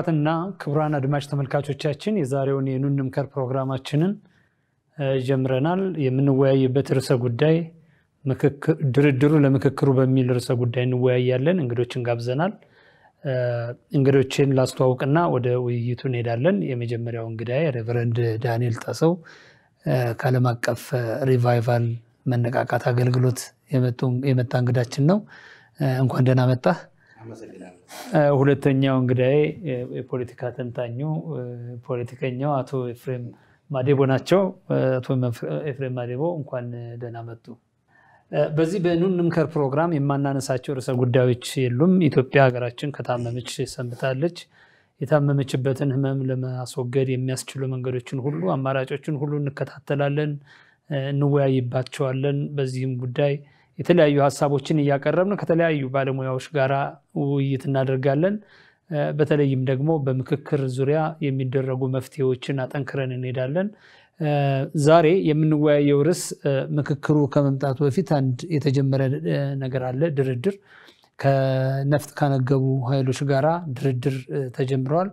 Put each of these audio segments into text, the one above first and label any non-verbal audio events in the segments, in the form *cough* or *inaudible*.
ክቡራትና ክቡራን አድማጭ ተመልካቾቻችን የዛሬውን የኑንምከር ፕሮግራማችንን ጀምረናል። የምንወያይበት ርዕሰ ጉዳይ ድርድሩ ለምክክሩ በሚል ርዕሰ ጉዳይ እንወያያለን። እንግዶችን ጋብዘናል። እንግዶችን ላስተዋውቅና ወደ ውይይቱ እንሄዳለን። የመጀመሪያው እንግዳ ሬቨረንድ ዳንኤል ጣሰው ከዓለም አቀፍ ሪቫይቫል መነቃቃት አገልግሎት የመጣ እንግዳችን ነው። እንኳን ደህና መጣህ። ሁለተኛው እንግዳይ የፖለቲካ ተንታኙ ፖለቲከኛው አቶ ኤፍሬም ማዴቦ ናቸው። አቶ ኤፍሬም ማዴቦ እንኳን ደህና መጡ። በዚህ በኑ ፕሮግራም የማናነሳቸው ርዕሰ ጉዳዮች የሉም። ኢትዮጵያ ሀገራችን ከታመመች ሰንብታለች። የታመመችበትን ህመም ለማስወገድ የሚያስችሉ መንገዶችን ሁሉ አማራጮችን ሁሉ እንከታተላለን፣ እንወያይባቸዋለን። በዚህም ጉዳይ የተለያዩ ሀሳቦችን እያቀረብን ከተለያዩ ባለሙያዎች ጋር ውይይት እናደርጋለን። በተለይም ደግሞ በምክክር ዙሪያ የሚደረጉ መፍትሄዎችን አጠንክረን እንሄዳለን። ዛሬ የምንወያየው ርዕስ ምክክሩ ከመምጣቱ በፊት አንድ የተጀመረ ነገር አለ፣ ድርድር ከነፍጥ ካነገቡ ኃይሎች ጋራ ድርድር ተጀምረዋል።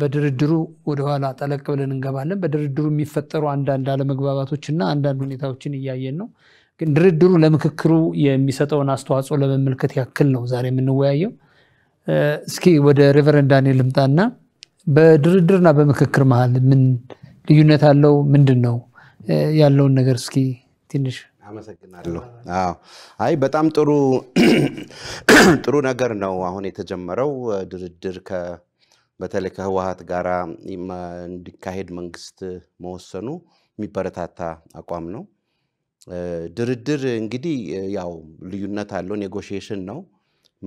በድርድሩ ወደኋላ ጠለቅ ብለን እንገባለን። በድርድሩ የሚፈጠሩ አንዳንድ አለመግባባቶች እና አንዳንድ ሁኔታዎችን እያየን ነው። ግን ድርድሩ ለምክክሩ የሚሰጠውን አስተዋጽኦ ለመመልከት ያክል ነው ዛሬ የምንወያየው። እስኪ ወደ ሬቨረን ዳንኤል ልምጣና በድርድርና በምክክር መሀል ምን ልዩነት አለው? ምንድን ነው ያለውን ነገር እስኪ ትንሽ አመሰግናለሁ። አይ በጣም ጥሩ *clears throat* ጥሩ ነገር ነው አሁን የተጀመረው ድርድር በተለይ ከህወሀት ጋር እንዲካሄድ መንግስት መወሰኑ የሚበረታታ አቋም ነው። ድርድር እንግዲህ ያው ልዩነት አለው። ኔጎሽሽን ነው።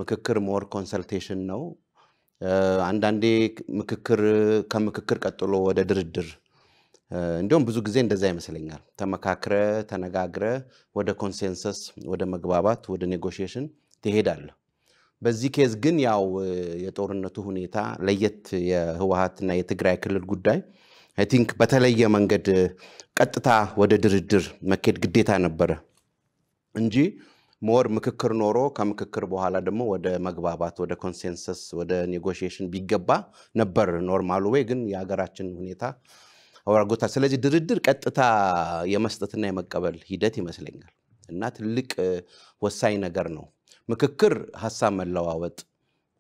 ምክክር ሞር ኮንሰልቴሽን ነው። አንዳንዴ ምክክር ከምክክር ቀጥሎ ወደ ድርድር እንዲሁም ብዙ ጊዜ እንደዛ ይመስለኛል። ተመካክረ ተነጋግረ ወደ ኮንሴንሰስ፣ ወደ መግባባት፣ ወደ ኔጎሽሽን ትሄዳለ በዚህ ኬዝ ግን ያው የጦርነቱ ሁኔታ ለየት የህወሀትና የትግራይ ክልል ጉዳይ አይ ቲንክ በተለየ መንገድ ቀጥታ ወደ ድርድር መኬድ ግዴታ ነበረ እንጂ ሞር ምክክር ኖሮ ከምክክር በኋላ ደግሞ ወደ መግባባት ወደ ኮንሴንሰስ ወደ ኔጎሽሽን ቢገባ ነበር ኖርማሉ ወይ። ግን የሀገራችን ሁኔታ አወራጎታ ስለዚህ ድርድር ቀጥታ የመስጠትና የመቀበል ሂደት ይመስለኛል እና ትልቅ ወሳኝ ነገር ነው። ምክክር ሀሳብ መለዋወጥ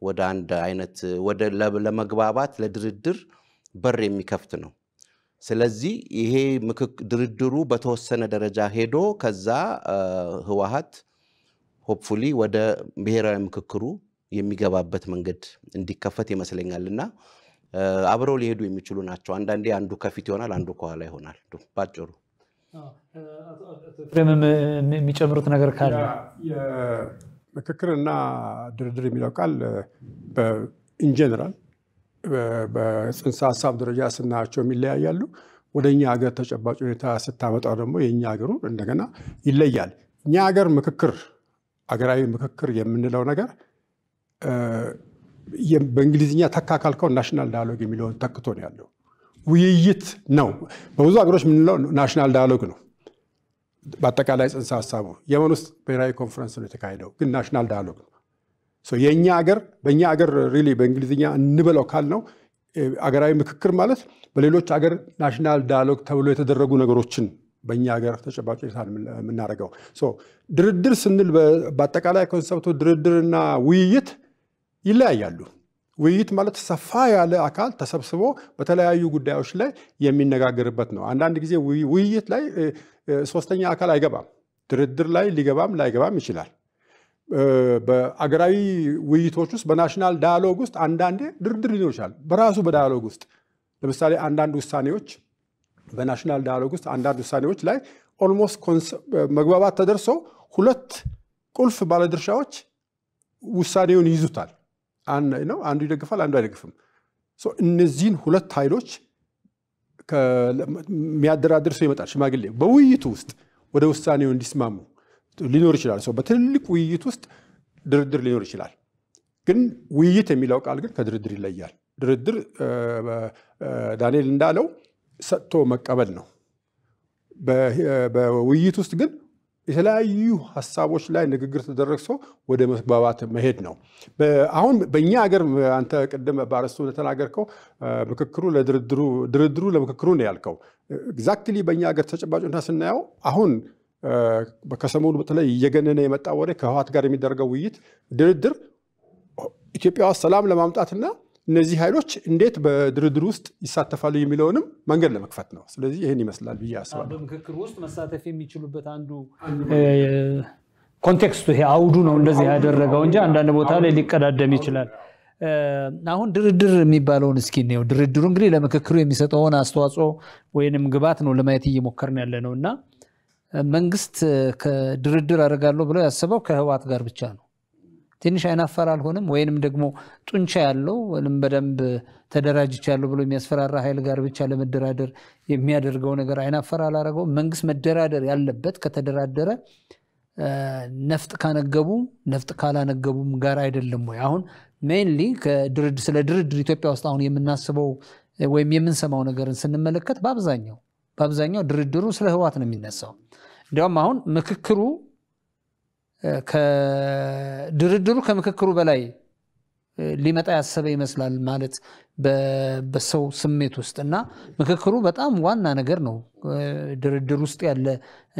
ወደ አንድ አይነት ወደ ለመግባባት ለድርድር በር የሚከፍት ነው። ስለዚህ ይሄ ድርድሩ በተወሰነ ደረጃ ሄዶ ከዛ ህወሀት ሆፕፉሊ ወደ ብሔራዊ ምክክሩ የሚገባበት መንገድ እንዲከፈት ይመስለኛል እና አብረው ሊሄዱ የሚችሉ ናቸው። አንዳንዴ አንዱ ከፊት ይሆናል፣ አንዱ ከኋላ ይሆናል። ባጭሩ የሚጨምሩት ነገር ካለ ምክክርና ድርድር የሚለው ቃል ኢንጀነራል በጽንሰ ሀሳብ ደረጃ ስናያቸው የሚለያያሉ። ወደ እኛ ሀገር ተጨባጭ ሁኔታ ስታመጣው ደግሞ የእኛ ሀገሩ እንደገና ይለያል። እኛ ሀገር ምክክር፣ አገራዊ ምክክር የምንለው ነገር በእንግሊዝኛ ተካካልከው ናሽናል ዳያሎግ የሚለውን ተክቶ ነው ያለው። ውይይት ነው። በብዙ ሀገሮች የምንለው ናሽናል ዳያሎግ ነው። በአጠቃላይ ጽንሰ ሀሳቡ የመን ውስጥ ብሔራዊ ኮንፈረንስ ነው የተካሄደው፣ ግን ናሽናል ዳያሎግ ነው። የእኛ አገር በእኛ አገር ሪሊ በእንግሊዝኛ እንበለው ነው አገራዊ ምክክር ማለት በሌሎች አገር ናሽናል ዳያሎግ ተብሎ የተደረጉ ነገሮችን በእኛ ሀገር ተጨባጭ ሁኔታ የምናደርገው ድርድር ስንል በአጠቃላይ ኮንሰብቱ ድርድርና ውይይት ይለያያሉ። ውይይት ማለት ሰፋ ያለ አካል ተሰብስቦ በተለያዩ ጉዳዮች ላይ የሚነጋገርበት ነው። አንዳንድ ጊዜ ውይይት ላይ ሶስተኛ አካል አይገባም። ድርድር ላይ ሊገባም ላይገባም ይችላል። በአገራዊ ውይይቶች ውስጥ በናሽናል ዳያሎግ ውስጥ አንዳንዴ ድርድር ሊኖር ይችላል። በራሱ በዳያሎግ ውስጥ ለምሳሌ አንዳንድ ውሳኔዎች በናሽናል ዳያሎግ ውስጥ አንዳንድ ውሳኔዎች ላይ ኦልሞስት መግባባት ተደርሶ ሁለት ቁልፍ ባለድርሻዎች ውሳኔውን ይዙታል። አንዱ ይደግፋል፣ አንዱ አይደግፍም። እነዚህን ሁለት ኃይሎች የሚያደራድር ሰው ይመጣል፣ ሽማግሌ በውይይቱ ውስጥ ወደ ውሳኔው እንዲስማሙ ሊኖር ይችላል። ሰው በትልቅ ውይይት ውስጥ ድርድር ሊኖር ይችላል። ግን ውይይት የሚለው ቃል ግን ከድርድር ይለያል። ድርድር ዳንኤል እንዳለው ሰጥቶ መቀበል ነው። በውይይት ውስጥ ግን የተለያዩ ሀሳቦች ላይ ንግግር ተደረግሶ ወደ መግባባት መሄድ ነው። አሁን በእኛ ሀገር አንተ ቅድም በአረስቱ እንደተናገርከው ምክክሩ ለድርድሩ ድርድሩ ለምክክሩ ነው ያልከው። ኤግዛክትሊ በእኛ ሀገር ተጨባጭ ሁኔታ ስናየው አሁን ከሰሞኑ በተለይ እየገነነ የመጣ ወሬ ከህወሓት ጋር የሚደረገው ውይይት ድርድር ኢትዮጵያ ውስጥ ሰላም ለማምጣትና እነዚህ ኃይሎች እንዴት በድርድር ውስጥ ይሳተፋሉ የሚለውንም መንገድ ለመክፈት ነው። ስለዚህ ይህን ይመስላል ብዬ አስባለሁ። በምክክር ውስጥ መሳተፍ የሚችሉበት አንዱ ኮንቴክስቱ ይሄ አውዱ ነው እንደዚህ ያደረገው እንጂ አንዳንድ ቦታ ላይ ሊቀዳደም ይችላል። አሁን ድርድር የሚባለውን እስኪ ነው ድርድሩ እንግዲህ ለምክክሩ የሚሰጠውን አስተዋጽኦ ወይንም ግባት ነው ለማየት እየሞከርን ያለ ነው እና መንግስት ድርድር አደርጋለሁ ብለው ያሰበው ከህወሓት ጋር ብቻ ነው። ትንሽ አይናፈር አልሆንም ወይንም ደግሞ ጡንቻ ያለው ወይም በደንብ ተደራጅቻለሁ ብሎ የሚያስፈራራ ኃይል ጋር ብቻ ለመደራደር የሚያደርገው ነገር አይናፈር አላረገው። መንግስት መደራደር ያለበት ከተደራደረ ነፍጥ ካነገቡ ነፍጥ ካላነገቡም ጋር አይደለም ወይ? አሁን ሜንሊ ስለ ድርድር ኢትዮጵያ ውስጥ አሁን የምናስበው ወይም የምንሰማው ነገርን ስንመለከት በአብዛኛው በአብዛኛው ድርድሩ ስለ ህወሓት ነው የሚነሳው። እንዲያውም አሁን ምክክሩ ድርድሩ ከምክክሩ በላይ ሊመጣ ያሰበ ይመስላል ማለት በሰው ስሜት ውስጥ እና ምክክሩ በጣም ዋና ነገር ነው ድርድር ውስጥ ያለ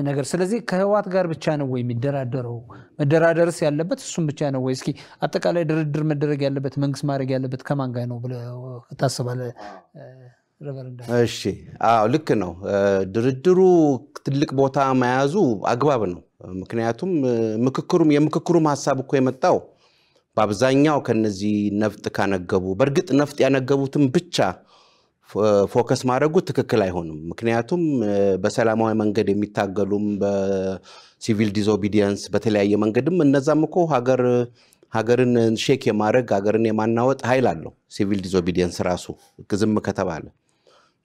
ነገር። ስለዚህ ከህዋት ጋር ብቻ ነው ወይ የሚደራደረው? መደራደርስ ያለበት እሱም ብቻ ነው ወይ? እስኪ አጠቃላይ ድርድር መደረግ ያለበት መንግስት ማድረግ ያለበት ከማን ጋር ነው ብለህ ታስባለህ? እሺ አዎ ልክ ነው። ድርድሩ ትልቅ ቦታ መያዙ አግባብ ነው። ምክንያቱም ምክክሩም የምክክሩም ሀሳብ እኮ የመጣው በአብዛኛው ከነዚህ ነፍጥ ካነገቡ፣ በእርግጥ ነፍጥ ያነገቡትን ብቻ ፎከስ ማድረጉ ትክክል አይሆንም። ምክንያቱም በሰላማዊ መንገድ የሚታገሉም በሲቪል ዲዞቢዲየንስ በተለያየ መንገድም እነዛም እኮ ሀገር ሀገርን ሼክ የማድረግ ሀገርን የማናወጥ ኃይል አለው ሲቪል ዲስኦቢዲየንስ ራሱ ዝም ከተባለ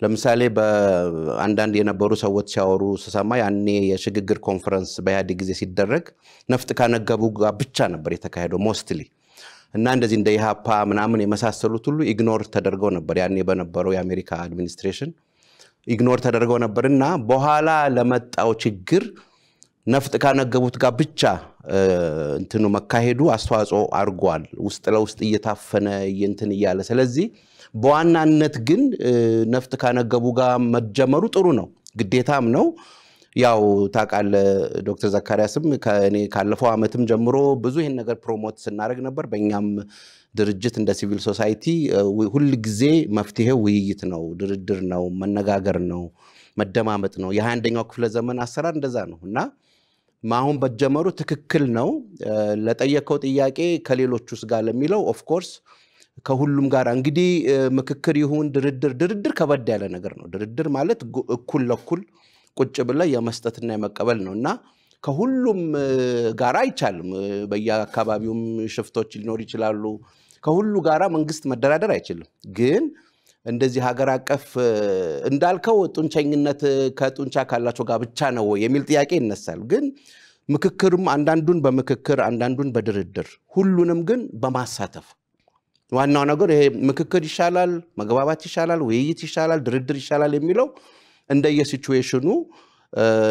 ለምሳሌ በአንዳንድ የነበሩ ሰዎች ሲያወሩ ስሰማ ያኔ የሽግግር ኮንፈረንስ በኢህአዴግ ጊዜ ሲደረግ ነፍጥ ካነገቡ ጋር ብቻ ነበር የተካሄደው ሞስትሊ እና እንደዚህ እንደ ኢህአፓ ምናምን የመሳሰሉት ሁሉ ኢግኖር ተደርገው ነበር ያኔ በነበረው የአሜሪካ አድሚኒስትሬሽን ኢግኖር ተደርገው ነበር እና በኋላ ለመጣው ችግር ነፍጥ ካነገቡት ጋር ብቻ እንትኑ መካሄዱ አስተዋጽኦ አድርጓል። ውስጥ ለውስጥ እየታፈነ እንትን እያለ ስለዚህ በዋናነት ግን ነፍጥ ካነገቡ ጋር መጀመሩ ጥሩ ነው፣ ግዴታም ነው። ያው ታውቃለህ ዶክተር ዘካሪያስም ከእኔ ካለፈው ዓመትም ጀምሮ ብዙ ይህን ነገር ፕሮሞት ስናደርግ ነበር። በእኛም ድርጅት እንደ ሲቪል ሶሳይቲ ሁል ጊዜ መፍትሄ ውይይት ነው፣ ድርድር ነው፣ መነጋገር ነው፣ መደማመጥ ነው። የሃያ አንደኛው ክፍለ ዘመን አሰራር እንደዛ ነው እና አሁን በጀመሩ ትክክል ነው። ለጠየቀው ጥያቄ ውስጥ ጋር ለሚለው ኦፍኮርስ ከሁሉም ጋር እንግዲህ ምክክር ይሁን ድርድር፣ ድርድር ከበድ ያለ ነገር ነው። ድርድር ማለት እኩል ለኩል ቁጭ ብለ የመስጠትና የመቀበል ነው እና ከሁሉም ጋራ አይቻልም። በየአካባቢውም ሽፍቶች ሊኖር ይችላሉ። ከሁሉ ጋራ መንግስት መደራደር አይችልም። ግን እንደዚህ ሀገር አቀፍ እንዳልከው ጡንቸኝነት ከጡንቻ ካላቸው ጋር ብቻ ነው የሚል ጥያቄ ይነሳል። ግን ምክክርም አንዳንዱን በምክክር አንዳንዱን በድርድር ሁሉንም ግን በማሳተፍ ዋናው ነገር ይሄ ምክክር ይሻላል፣ መግባባት ይሻላል፣ ውይይት ይሻላል፣ ድርድር ይሻላል የሚለው እንደየሲቹዌሽኑ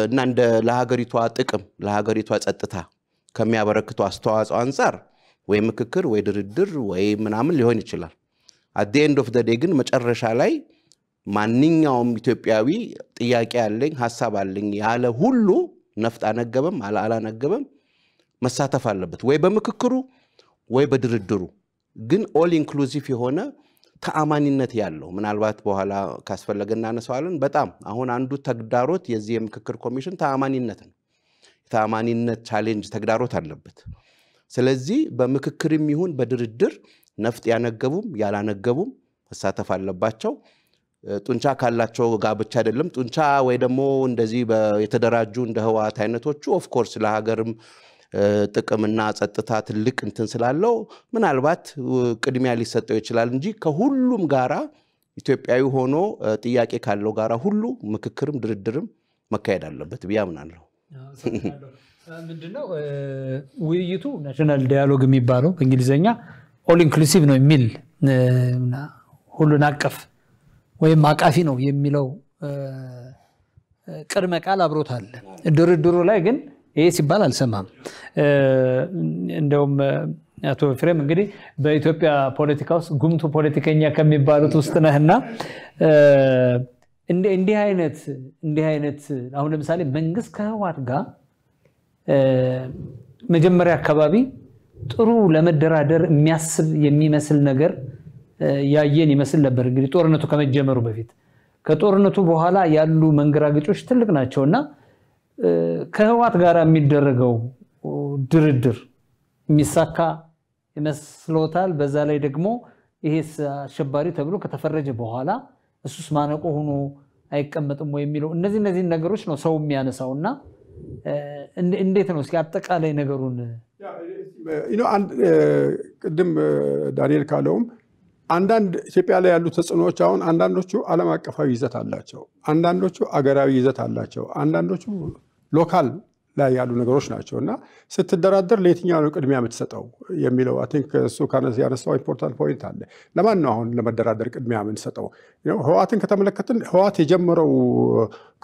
እና እንደ ለሀገሪቷ ጥቅም ለሀገሪቷ ጸጥታ ከሚያበረክቱ አስተዋጽኦ አንጻር ወይ ምክክር ወይ ድርድር ወይ ምናምን ሊሆን ይችላል። አት ኤንድ ኦፍ ደዴ ግን መጨረሻ ላይ ማንኛውም ኢትዮጵያዊ ጥያቄ አለኝ ሀሳብ አለኝ ያለ ሁሉ ነፍጥ አነገበም አላነገበም መሳተፍ አለበት ወይ በምክክሩ ወይ በድርድሩ። ግን ኦል ኢንክሉዚቭ የሆነ ተአማኒነት ያለው ምናልባት በኋላ ካስፈለገ እናነሰዋለን። በጣም አሁን አንዱ ተግዳሮት የዚህ የምክክር ኮሚሽን ተአማኒነት ነው። የተአማኒነት ቻሌንጅ ተግዳሮት አለበት። ስለዚህ በምክክርም ይሁን በድርድር ነፍጥ ያነገቡም ያላነገቡም መሳተፍ አለባቸው። ጡንቻ ካላቸው ጋር ብቻ አይደለም። ጡንቻ ወይ ደግሞ እንደዚህ የተደራጁ እንደ ህወሓት አይነቶቹ ኦፍኮርስ ለሀገርም ጥቅምና ጸጥታ ትልቅ እንትን ስላለው ምናልባት ቅድሚያ ሊሰጠው ይችላል እንጂ ከሁሉም ጋራ ኢትዮጵያዊ ሆኖ ጥያቄ ካለው ጋራ ሁሉ ምክክርም ድርድርም መካሄድ አለበት ብዬ አምናለሁ። ምንድነው ውይይቱ ናሽናል ዲያሎግ የሚባለው በእንግሊዝኛ ኦል ኢንክሉሲቭ ነው የሚል ሁሉን አቀፍ ወይም አቃፊ ነው የሚለው ቅድመ ቃል አብሮታል። ድርድሩ ላይ ግን ይሄ ሲባል አልሰማም። እንደውም አቶ ፍሬም እንግዲህ በኢትዮጵያ ፖለቲካ ውስጥ ጉምቱ ፖለቲከኛ ከሚባሉት ውስጥ ነህና እንዲህ አይነት እንዲህ አይነት አሁን ለምሳሌ መንግስት ከህወሓት ጋር መጀመሪያ አካባቢ ጥሩ ለመደራደር የሚያስብ የሚመስል ነገር ያየን ይመስል ነበር። እንግዲህ ጦርነቱ ከመጀመሩ በፊት ከጦርነቱ በኋላ ያሉ መንገራገጮች ትልቅ ናቸው እና ከህዋት ጋር የሚደረገው ድርድር የሚሳካ ይመስሎታል? በዛ ላይ ደግሞ ይሄ አሸባሪ ተብሎ ከተፈረጀ በኋላ እሱስ ማነቆ ሆኖ አይቀመጥም ወይ የሚለው እነዚህ እነዚህን ነገሮች ነው ሰው የሚያነሳው እና እንዴት ነው እስኪ አጠቃላይ ነገሩን ቅድም ዳንኤል ካለውም አንዳንድ ኢትዮጵያ ላይ ያሉ ተጽዕኖዎች አሁን አንዳንዶቹ ዓለም አቀፋዊ ይዘት አላቸው፣ አንዳንዶቹ አገራዊ ይዘት አላቸው፣ አንዳንዶቹ local ላይ ያሉ ነገሮች ናቸው እና ስትደራደር ለየትኛው ነው ቅድሚያ የምትሰጠው የሚለው አይ ቲንክ እሱ ያነሳው ኢምፖርታንት ፖይንት አለ። ለማን ነው አሁን ለመደራደር ቅድሚያ የምንሰጠው? ህወሓትን ከተመለከትን ህወሓት የጀመረው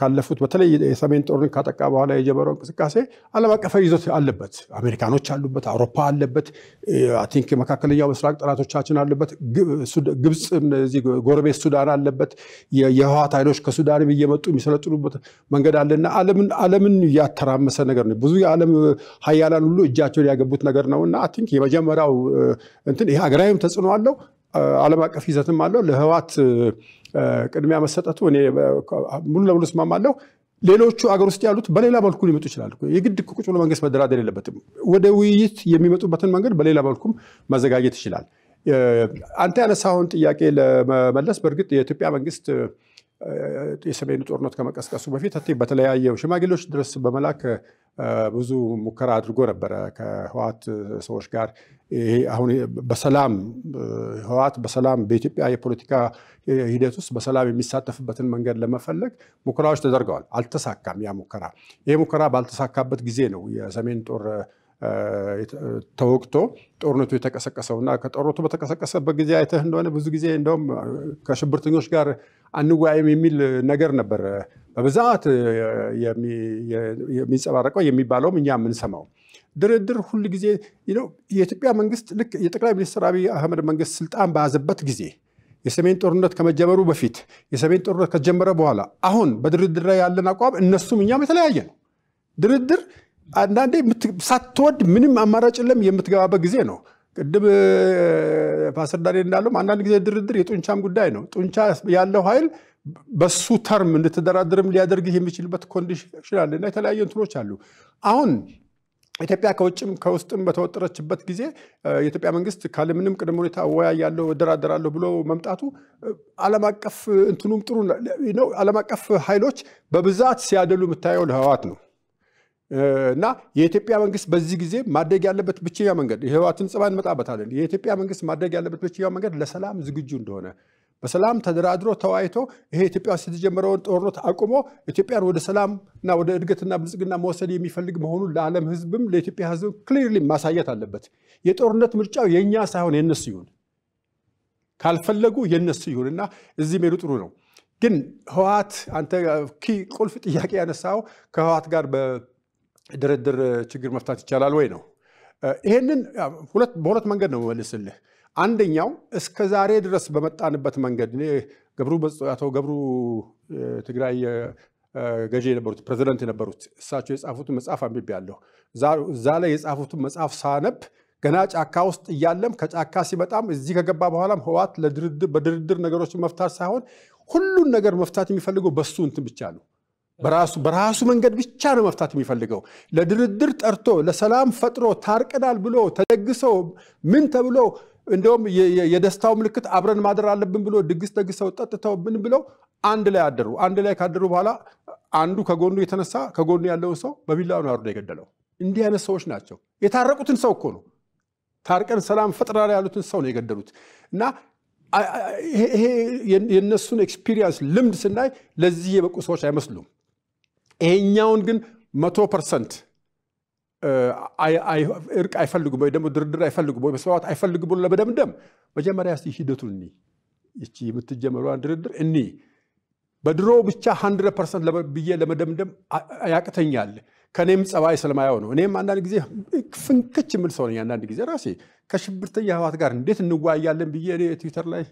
ካለፉት በተለይ የሰሜን ጦርን ካጠቃ በኋላ የጀመረው እንቅስቃሴ ዓለም አቀፋዊ ይዞት አለበት። አሜሪካኖች አሉበት፣ አውሮፓ አለበት፣ አይ ቲንክ መካከለኛው ምስራቅ ጠላቶቻችን አለበት፣ ግብፅ፣ ጎረቤት ሱዳን አለበት፣ የህወሓት ኃይሎች ከሱዳንም እየመጡ የሚሰለጥኑበት መንገድ አለና ዓለምን እያተራመሰ ነገር ነው። ብዙ የዓለም ሀያላን ሁሉ እጃቸውን ያገቡት ነገር ነው እና አይ ቲንክ የመጀመሪያው እንትን ይሄ ሀገራዊም ተጽዕኖ አለው፣ ዓለም አቀፍ ይዘትም አለው። ለህዋት ቅድሚያ መሰጠቱ እኔ ሙሉ ለሙሉ እስማማለሁ። ሌሎቹ አገር ውስጥ ያሉት በሌላ መልኩ ሊመጡ ይችላሉ። የግድ ቁጭ ብሎ መንግስት መደራደር የለበትም። ወደ ውይይት የሚመጡበትን መንገድ በሌላ መልኩም መዘጋጀት ይችላል። አንተ ያነሳውን ጥያቄ ለመመለስ በእርግጥ የኢትዮጵያ መንግስት የሰሜኑ ጦርነት ከመቀስቀሱ በፊት በተለያየው ሽማግሌዎች ድረስ በመላክ ብዙ ሙከራ አድርጎ ነበረ ከህወሓት ሰዎች ጋር። ይሄ አሁን በሰላም ህወሓት በሰላም በኢትዮጵያ የፖለቲካ ሂደት ውስጥ በሰላም የሚሳተፍበትን መንገድ ለመፈለግ ሙከራዎች ተደርገዋል። አልተሳካም ያ ሙከራ። ይሄ ሙከራ ባልተሳካበት ጊዜ ነው የሰሜን ጦር ተወቅቶ ጦርነቱ የተቀሰቀሰው እና ከጦርነቱ በተቀሰቀሰበት ጊዜ አይተህ እንደሆነ ብዙ ጊዜ እንደውም ከሽብርተኞች ጋር አንወያይም የሚል ነገር ነበር በብዛት የሚንጸባረቀው የሚባለውም እኛ የምንሰማው። ድርድር ሁል ጊዜ የኢትዮጵያ መንግስት ልክ የጠቅላይ ሚኒስትር አብይ አህመድ መንግስት ስልጣን በያዘበት ጊዜ የሰሜን ጦርነት ከመጀመሩ በፊት የሰሜን ጦርነት ከጀመረ በኋላ አሁን በድርድር ላይ ያለን አቋም እነሱም እኛም የተለያየ ነው። ድርድር አንዳንዴ ሳትወድ ምንም አማራጭ የለም የምትገባበት ጊዜ ነው። ቅድም ፓስተር ዳንኤል እንዳለም አንዳንድ ጊዜ ድርድር የጡንቻም ጉዳይ ነው። ጡንቻ ያለው ኃይል በሱ ተርም እንድትደራድርም ሊያደርግህ የሚችልበት ኮንዲሽን አለ እና የተለያዩ እንትኖች አሉ። አሁን ኢትዮጵያ ከውጭም ከውስጥም በተወጠረችበት ጊዜ የኢትዮጵያ መንግስት ካለምንም ቅድመ ሁኔታ እወያያለሁ እደራደራለሁ ብሎ መምጣቱ ዓለም አቀፍ እንትኑም ጥሩ ነው። ዓለም አቀፍ ኃይሎች በብዛት ሲያደሉ የምታየው ለህወሓት ነው። እና የኢትዮጵያ መንግስት በዚህ ጊዜ ማድረግ ያለበት ብቸኛ መንገድ የህወሓትን ጽባ እንመጣበታለን። የኢትዮጵያ መንግስት ማድረግ ያለበት ብቸኛ መንገድ ለሰላም ዝግጁ እንደሆነ በሰላም ተደራድሮ ተወያይቶ ይሄ ኢትዮጵያ ውስጥ የተጀመረውን ጦርነት አቁሞ ኢትዮጵያን ወደ ሰላም እና ወደ እድገትና ብልጽግና መወሰድ የሚፈልግ መሆኑን ለዓለም ህዝብም ለኢትዮጵያ ህዝብ ክሊርሊ ማሳየት አለበት። የጦርነት ምርጫው የእኛ ሳይሆን የነሱ ይሁን፣ ካልፈለጉ የነሱ ይሁን እና እዚህ ሜዱ ጥሩ ነው። ግን ህወሓት አንተ ቁልፍ ጥያቄ ያነሳው ከህወሓት ጋር ድርድር ችግር መፍታት ይቻላል ወይ ነው። ይህንን በሁለት መንገድ ነው መልስልህ። አንደኛው እስከ ዛሬ ድረስ በመጣንበት መንገድ ገብሩ አቶ ገብሩ ትግራይ ገዢ የነበሩት ፕሬዚደንት የነበሩት እሳቸው የጻፉትን መጽሐፍ ያለሁ እዛ ላይ የጻፉትን መጽሐፍ ሳነብ ገና ጫካ ውስጥ እያለም ከጫካ ሲመጣም እዚህ ከገባ በኋላም ህወሓት በድርድር ነገሮችን መፍታት ሳይሆን ሁሉን ነገር መፍታት የሚፈልገው በሱ እንትን ብቻ ነው። በራሱ በራሱ መንገድ ብቻ ነው መፍታት የሚፈልገው። ለድርድር ጠርቶ ለሰላም ፈጥሮ ታርቀናል ብሎ ተደግሶ ምን ተብሎ እንደውም የደስታው ምልክት አብረን ማደር አለብን ብሎ ድግስ ደግሰው ጠጥተው ምን ብለው አንድ ላይ አደሩ። አንድ ላይ ካደሩ በኋላ አንዱ ከጎኑ የተነሳ ከጎኑ ያለውን ሰው በቢላ ነው አርዶ የገደለው። እንዲህ አይነት ሰዎች ናቸው። የታረቁትን ሰው እኮ ነው ታርቀን ሰላም ፈጥረናል ያሉትን ሰው ነው የገደሉት እና ይሄ የእነሱን ኤክስፒሪየንስ ልምድ ስናይ ለዚህ የበቁ ሰዎች አይመስሉም። ይሄኛውን ግን መቶ ፐርሰንት እርቅ አይፈልጉም ወይ ደግሞ ድርድር አይፈልጉም ወይ መስማማት አይፈልግ ብሎ ለመደምደም መጀመሪያ ስ ሂደቱን እኒ ይቺ የምትጀመረዋን ድርድር እኒ በድሮ ብቻ ሀንድረድ ፐርሰንት ብዬ ለመደምደም ያቅተኛል። ከእኔም ጸባይ ስለማየው ነው። እኔም አንዳንድ ጊዜ ፍንክች የምል ሰው ነኝ። አንዳንድ ጊዜ ራሴ ከሽብርተኛ ህዋት ጋር እንዴት እንዋያለን ብዬ ትዊተር ላይ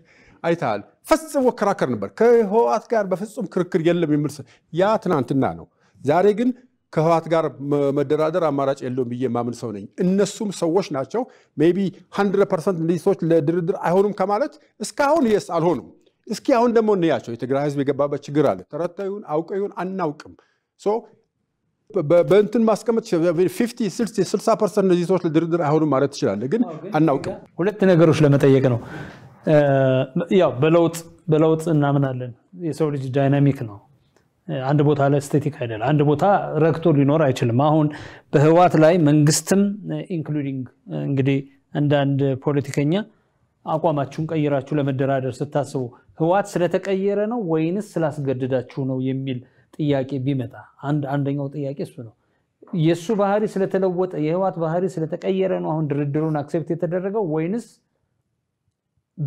አይተሃል። ፈጽሞ ከራከር ነበር። ከህወሓት ጋር በፍጹም ክርክር የለም የሚል ያ ትናንትና ነው። ዛሬ ግን ከህወሓት ጋር መደራደር አማራጭ የለውም ብዬ ማምን ሰው ነኝ። እነሱም ሰዎች ናቸው። ሜቢ 100 ፐርሰንት እነዚህ ሰዎች ለድርድር አይሆኑም ከማለት እስካሁን የስ አልሆኑም። እስኪ አሁን ደግሞ እንያቸው። የትግራይ ህዝብ የገባበት ችግር አለ። ተረታዩን ይሁን አውቀው ይሁን አናውቅም። በእንትን ማስቀመጥ 60 ፐርሰንት እነዚህ ሰዎች ለድርድር አይሆኑም ማለት ትችላለህ፣ ግን አናውቅም። ሁለት ነገሮች ለመጠየቅ ነው። ያው በለውጥ በለውጥ እናምናለን። የሰው ልጅ ዳይናሚክ ነው። አንድ ቦታ ላይ ስቴቲክ አይደለም። አንድ ቦታ ረግቶ ሊኖር አይችልም። አሁን በህዋት ላይ መንግስትም ኢንክሉዲንግ እንግዲህ አንዳንድ ፖለቲከኛ አቋማችሁን ቀይራችሁ ለመደራደር ስታስቡ ህዋት ስለተቀየረ ነው ወይንስ ስላስገድዳችሁ ነው የሚል ጥያቄ ቢመጣ አንደኛው ጥያቄ እሱ ነው። የእሱ ባህሪ ስለተለወጠ የህዋት ባህሪ ስለተቀየረ ነው አሁን ድርድሩን አክሴፕት የተደረገው ወይንስ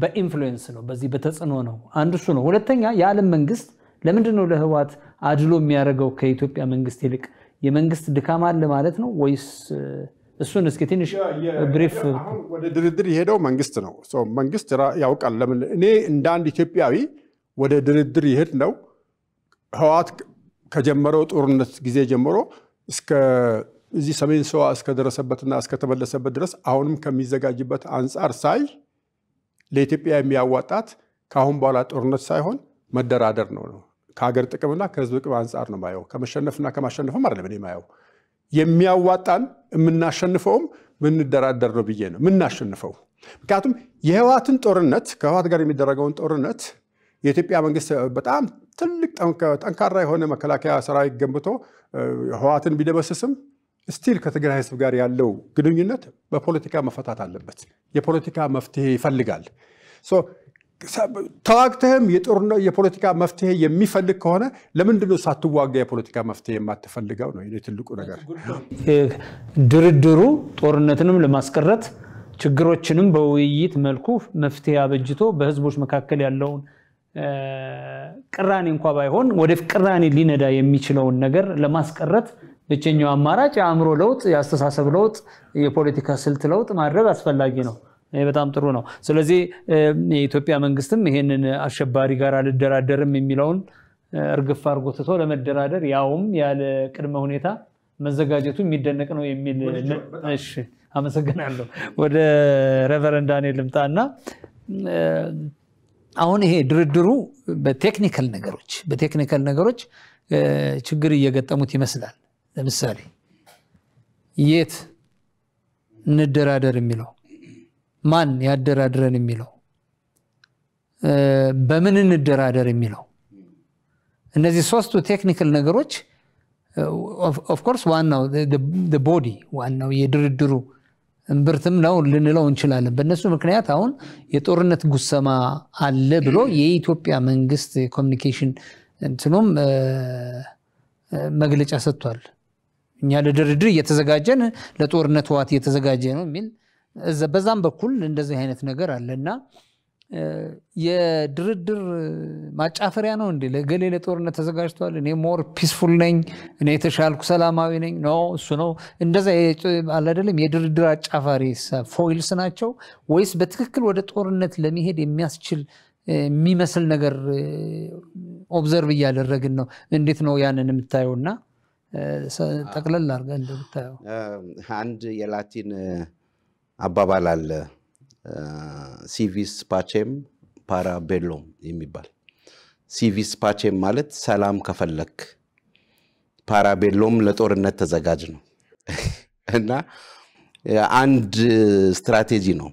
በኢንፍሉዌንስ ነው፣ በዚህ በተጽዕኖ ነው። አንዱ እሱ ነው። ሁለተኛ የዓለም መንግስት ለምንድን ነው ለህወሓት አድሎ የሚያደርገው ከኢትዮጵያ መንግስት ይልቅ? የመንግስት ድካም አለ ማለት ነው ወይስ? እሱን እስኪ ትንሽ ብሪፍ። ወደ ድርድር የሄደው መንግስት ነው። መንግስት ያውቃል። ለምን እኔ እንደ አንድ ኢትዮጵያዊ ወደ ድርድር ይሄድ ነው ህወሓት ከጀመረው ጦርነት ጊዜ ጀምሮ እስከ እዚህ ሰሜን ሸዋ እስከደረሰበትና እስከተመለሰበት ድረስ አሁንም ከሚዘጋጅበት አንጻር ሳይ ለኢትዮጵያ የሚያዋጣት ከአሁን በኋላ ጦርነት ሳይሆን መደራደር ነው ነው ከሀገር ጥቅምና ከህዝብ ጥቅም አንጻር ነው ማየው። ከመሸነፍና ከማሸነፍም አይደለም እኔ ማየው። የሚያዋጣን የምናሸንፈውም ምንደራደር ነው ብዬ ነው የምናሸንፈው። ምክንያቱም የህወሓትን ጦርነት ከህወሓት ጋር የሚደረገውን ጦርነት የኢትዮጵያ መንግስት በጣም ትልቅ ጠንካራ የሆነ መከላከያ ሰራዊት ገንብቶ ህወሓትን ቢደመስስም ስቲል ከትግራይ ህዝብ ጋር ያለው ግንኙነት በፖለቲካ መፈታት አለበት። የፖለቲካ መፍትሄ ይፈልጋል። ተዋግተህም የፖለቲካ መፍትሄ የሚፈልግ ከሆነ ለምንድነው ሳትዋጋ የፖለቲካ መፍትሄ የማትፈልገው? ነው ትልቁ ነገር። ድርድሩ ጦርነትንም ለማስቀረት ችግሮችንም በውይይት መልኩ መፍትሄ አበጅቶ በህዝቦች መካከል ያለውን ቅራኔ እንኳ ባይሆን ወደ ቅራኔ ሊነዳ የሚችለውን ነገር ለማስቀረት ብቸኛው አማራጭ የአእምሮ ለውጥ፣ የአስተሳሰብ ለውጥ፣ የፖለቲካ ስልት ለውጥ ማድረግ አስፈላጊ ነው። በጣም ጥሩ ነው። ስለዚህ የኢትዮጵያ መንግስትም ይሄንን አሸባሪ ጋር አልደራደርም የሚለውን እርግፍ አድርጎ ትቶ ለመደራደር ያውም ያለ ቅድመ ሁኔታ መዘጋጀቱ የሚደነቅ ነው የሚል አመሰግናለሁ። ወደ ሬቨረንድ ዳንኤል ልምጣና አሁን ይሄ ድርድሩ በቴክኒካል ነገሮች በቴክኒካል ነገሮች ችግር እየገጠሙት ይመስላል። ለምሳሌ የት እንደራደር የሚለው ማን ያደራድረን የሚለው በምን እንደራደር የሚለው እነዚህ ሶስቱ ቴክኒካል ነገሮች ኦፍኮርስ ዋናው ቦዲ ዋናው የድርድሩ እምብርትም ነው ልንለው እንችላለን። በእነሱ ምክንያት አሁን የጦርነት ጉሰማ አለ ብሎ የኢትዮጵያ መንግስት ኮሚኒኬሽን እንትኑም መግለጫ ሰጥቷል። እኛ ለድርድር እየተዘጋጀን ለጦርነት ዋት እየተዘጋጀ ነው የሚል በዛም በኩል እንደዚህ አይነት ነገር አለ እና የድርድር ማጫፈሪያ ነው እንዴ? ለገሌ ለጦርነት ተዘጋጅተዋል። እኔ ሞር ፒስፉል ነኝ፣ እኔ የተሻልኩ ሰላማዊ ነኝ። ኖ እሱ ነው እንደዛ አለ አይደለም። የድርድር አጫፋሪ ፎይልስ ናቸው ወይስ በትክክል ወደ ጦርነት ለመሄድ የሚያስችል የሚመስል ነገር ኦብዘርቭ እያደረግን ነው? እንዴት ነው ያንን የምታየውና ጠቅለል አርገ እንደምታየው አንድ የላቲን አባባል አለ ሲቪስ ፓቼም ፓራ ቤሎም የሚባል ሲቪስ ፓቼም ማለት ሰላም ከፈለክ ፓራ ቤሎም ለጦርነት ተዘጋጅ ነው እና አንድ ስትራቴጂ ነው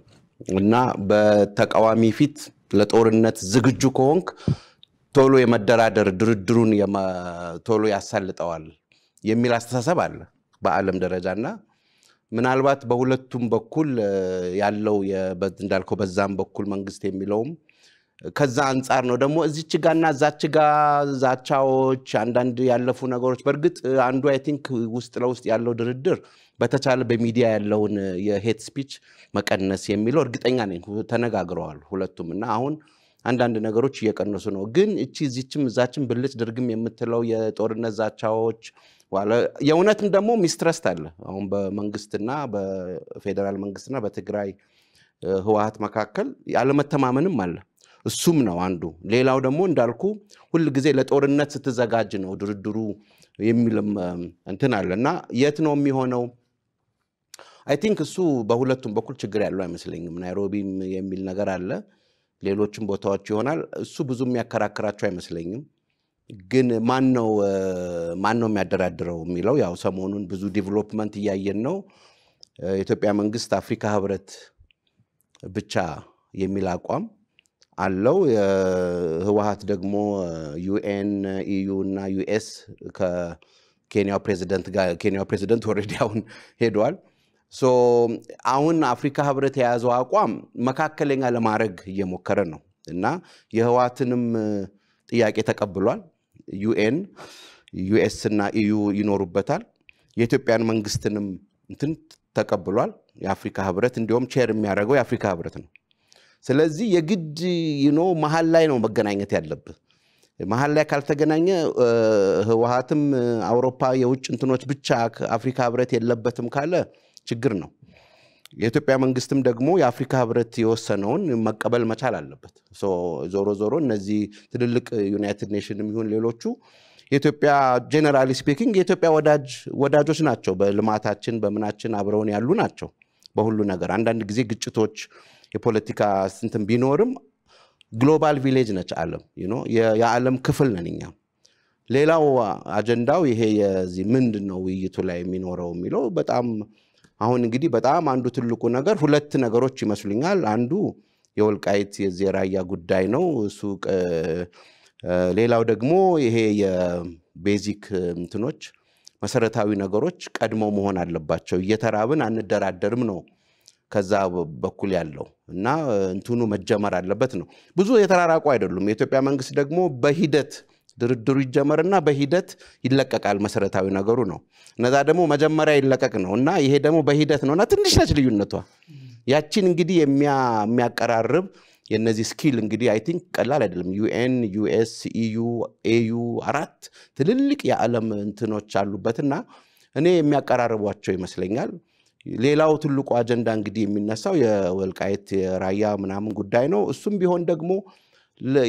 እና በተቃዋሚ ፊት ለጦርነት ዝግጁ ከሆንክ ቶሎ የመደራደር ድርድሩን ቶሎ ያሳልጠዋል የሚል አስተሳሰብ አለ በዓለም ደረጃ እና ምናልባት በሁለቱም በኩል ያለው እንዳልከው በዛም በኩል መንግስት የሚለውም ከዛ አንጻር ነው ደግሞ እዚች ጋና እዛች ጋ ዛቻዎች፣ አንዳንድ ያለፉ ነገሮች። በእርግጥ አንዱ አይ ቲንክ ውስጥ ለውስጥ ያለው ድርድር በተቻለ በሚዲያ ያለውን የሄት ስፒች መቀነስ የሚለው እርግጠኛ ነኝ ተነጋግረዋል ሁለቱም እና አሁን አንዳንድ ነገሮች እየቀነሱ ነው። ግን እቺ እዚችም እዛችም ብልጭ ድርግም የምትለው የጦርነት ዛቻዎች የእውነትም ደግሞ ሚስትረስት አለ። አሁን በመንግስትና በፌዴራል መንግስትና በትግራይ ህወሀት መካከል ያለመተማመንም አለ። እሱም ነው አንዱ። ሌላው ደግሞ እንዳልኩ ሁል ጊዜ ለጦርነት ስትዘጋጅ ነው ድርድሩ የሚልም እንትን አለ እና የት ነው የሚሆነው? አይ ቲንክ እሱ በሁለቱም በኩል ችግር ያለው አይመስለኝም። ናይሮቢም የሚል ነገር አለ፣ ሌሎችም ቦታዎች ይሆናል። እሱ ብዙ የሚያከራክራቸው አይመስለኝም። ግን ማን ነው ማን ነው የሚያደራድረው የሚለው ያው ሰሞኑን ብዙ ዲቨሎፕመንት እያየን ነው። የኢትዮጵያ መንግስት አፍሪካ ህብረት ብቻ የሚል አቋም አለው። ህወሀት ደግሞ ዩኤን፣ ኢዩ እና ዩኤስ ከኬንያው ፕሬዚደንት ጋር ኬንያው ፕሬዚደንት ወረዲ *laughs* አሁን ሄደዋል። ሶ አሁን አፍሪካ ህብረት የያዘው አቋም መካከለኛ ለማድረግ እየሞከረ ነው እና የህወሀትንም ጥያቄ ተቀብሏል። ዩኤን ዩኤስ እና ኢዩ ይኖሩበታል። የኢትዮጵያን መንግስትንም እንትን ተቀብሏል። የአፍሪካ ህብረት እንዲሁም ቼር የሚያደርገው የአፍሪካ ህብረት ነው። ስለዚህ የግድ ኖ መሀል ላይ ነው መገናኘት ያለብህ። መሀል ላይ ካልተገናኘ ህወሀትም አውሮፓ የውጭ እንትኖች ብቻ አፍሪካ ህብረት የለበትም ካለ ችግር ነው። የኢትዮጵያ መንግስትም ደግሞ የአፍሪካ ህብረት የወሰነውን መቀበል መቻል አለበት። ዞሮ ዞሮ እነዚህ ትልልቅ ዩናይትድ ኔሽንም ይሁን ሌሎቹ የኢትዮጵያ ጄኔራሊ ስፒኪንግ የኢትዮጵያ ወዳጆች ናቸው። በልማታችን በምናችን አብረውን ያሉ ናቸው። በሁሉ ነገር አንዳንድ ጊዜ ግጭቶች፣ የፖለቲካ ስንትን ቢኖርም ግሎባል ቪሌጅ ነች ዓለም የዓለም ክፍል ነን እኛ። ሌላው አጀንዳው ይሄ የዚህ ምንድን ነው ውይይቱ ላይ የሚኖረው የሚለው በጣም አሁን እንግዲህ በጣም አንዱ ትልቁ ነገር ሁለት ነገሮች ይመስሉኛል። አንዱ የወልቃይት የዚህ ጉዳይ ነው እሱ። ሌላው ደግሞ ይሄ የቤዚክ እንትኖች መሰረታዊ ነገሮች ቀድሞ መሆን አለባቸው። እየተራብን አንደራደርም ነው ከዛ በኩል ያለው እና እንትኑ መጀመር አለበት ነው። ብዙ የተራራቁ አይደሉም። የኢትዮጵያ መንግስት ደግሞ በሂደት ድርድሩ ይጀመርና በሂደት ይለቀቃል። መሰረታዊ ነገሩ ነው። እነዛ ደግሞ መጀመሪያ ይለቀቅ ነው እና ይሄ ደግሞ በሂደት ነው እና ትንሽ ነች ልዩነቷ። ያቺን እንግዲህ የሚያቀራርብ የነዚህ ስኪል እንግዲህ አይ ቲንክ ቀላል አይደለም። ዩኤን፣ ዩኤስ፣ ኢዩ፣ ኤዩ አራት ትልልቅ የዓለም እንትኖች አሉበትና እኔ የሚያቀራርቧቸው ይመስለኛል። ሌላው ትልቁ አጀንዳ እንግዲህ የሚነሳው የወልቃየት የራያ ምናምን ጉዳይ ነው። እሱም ቢሆን ደግሞ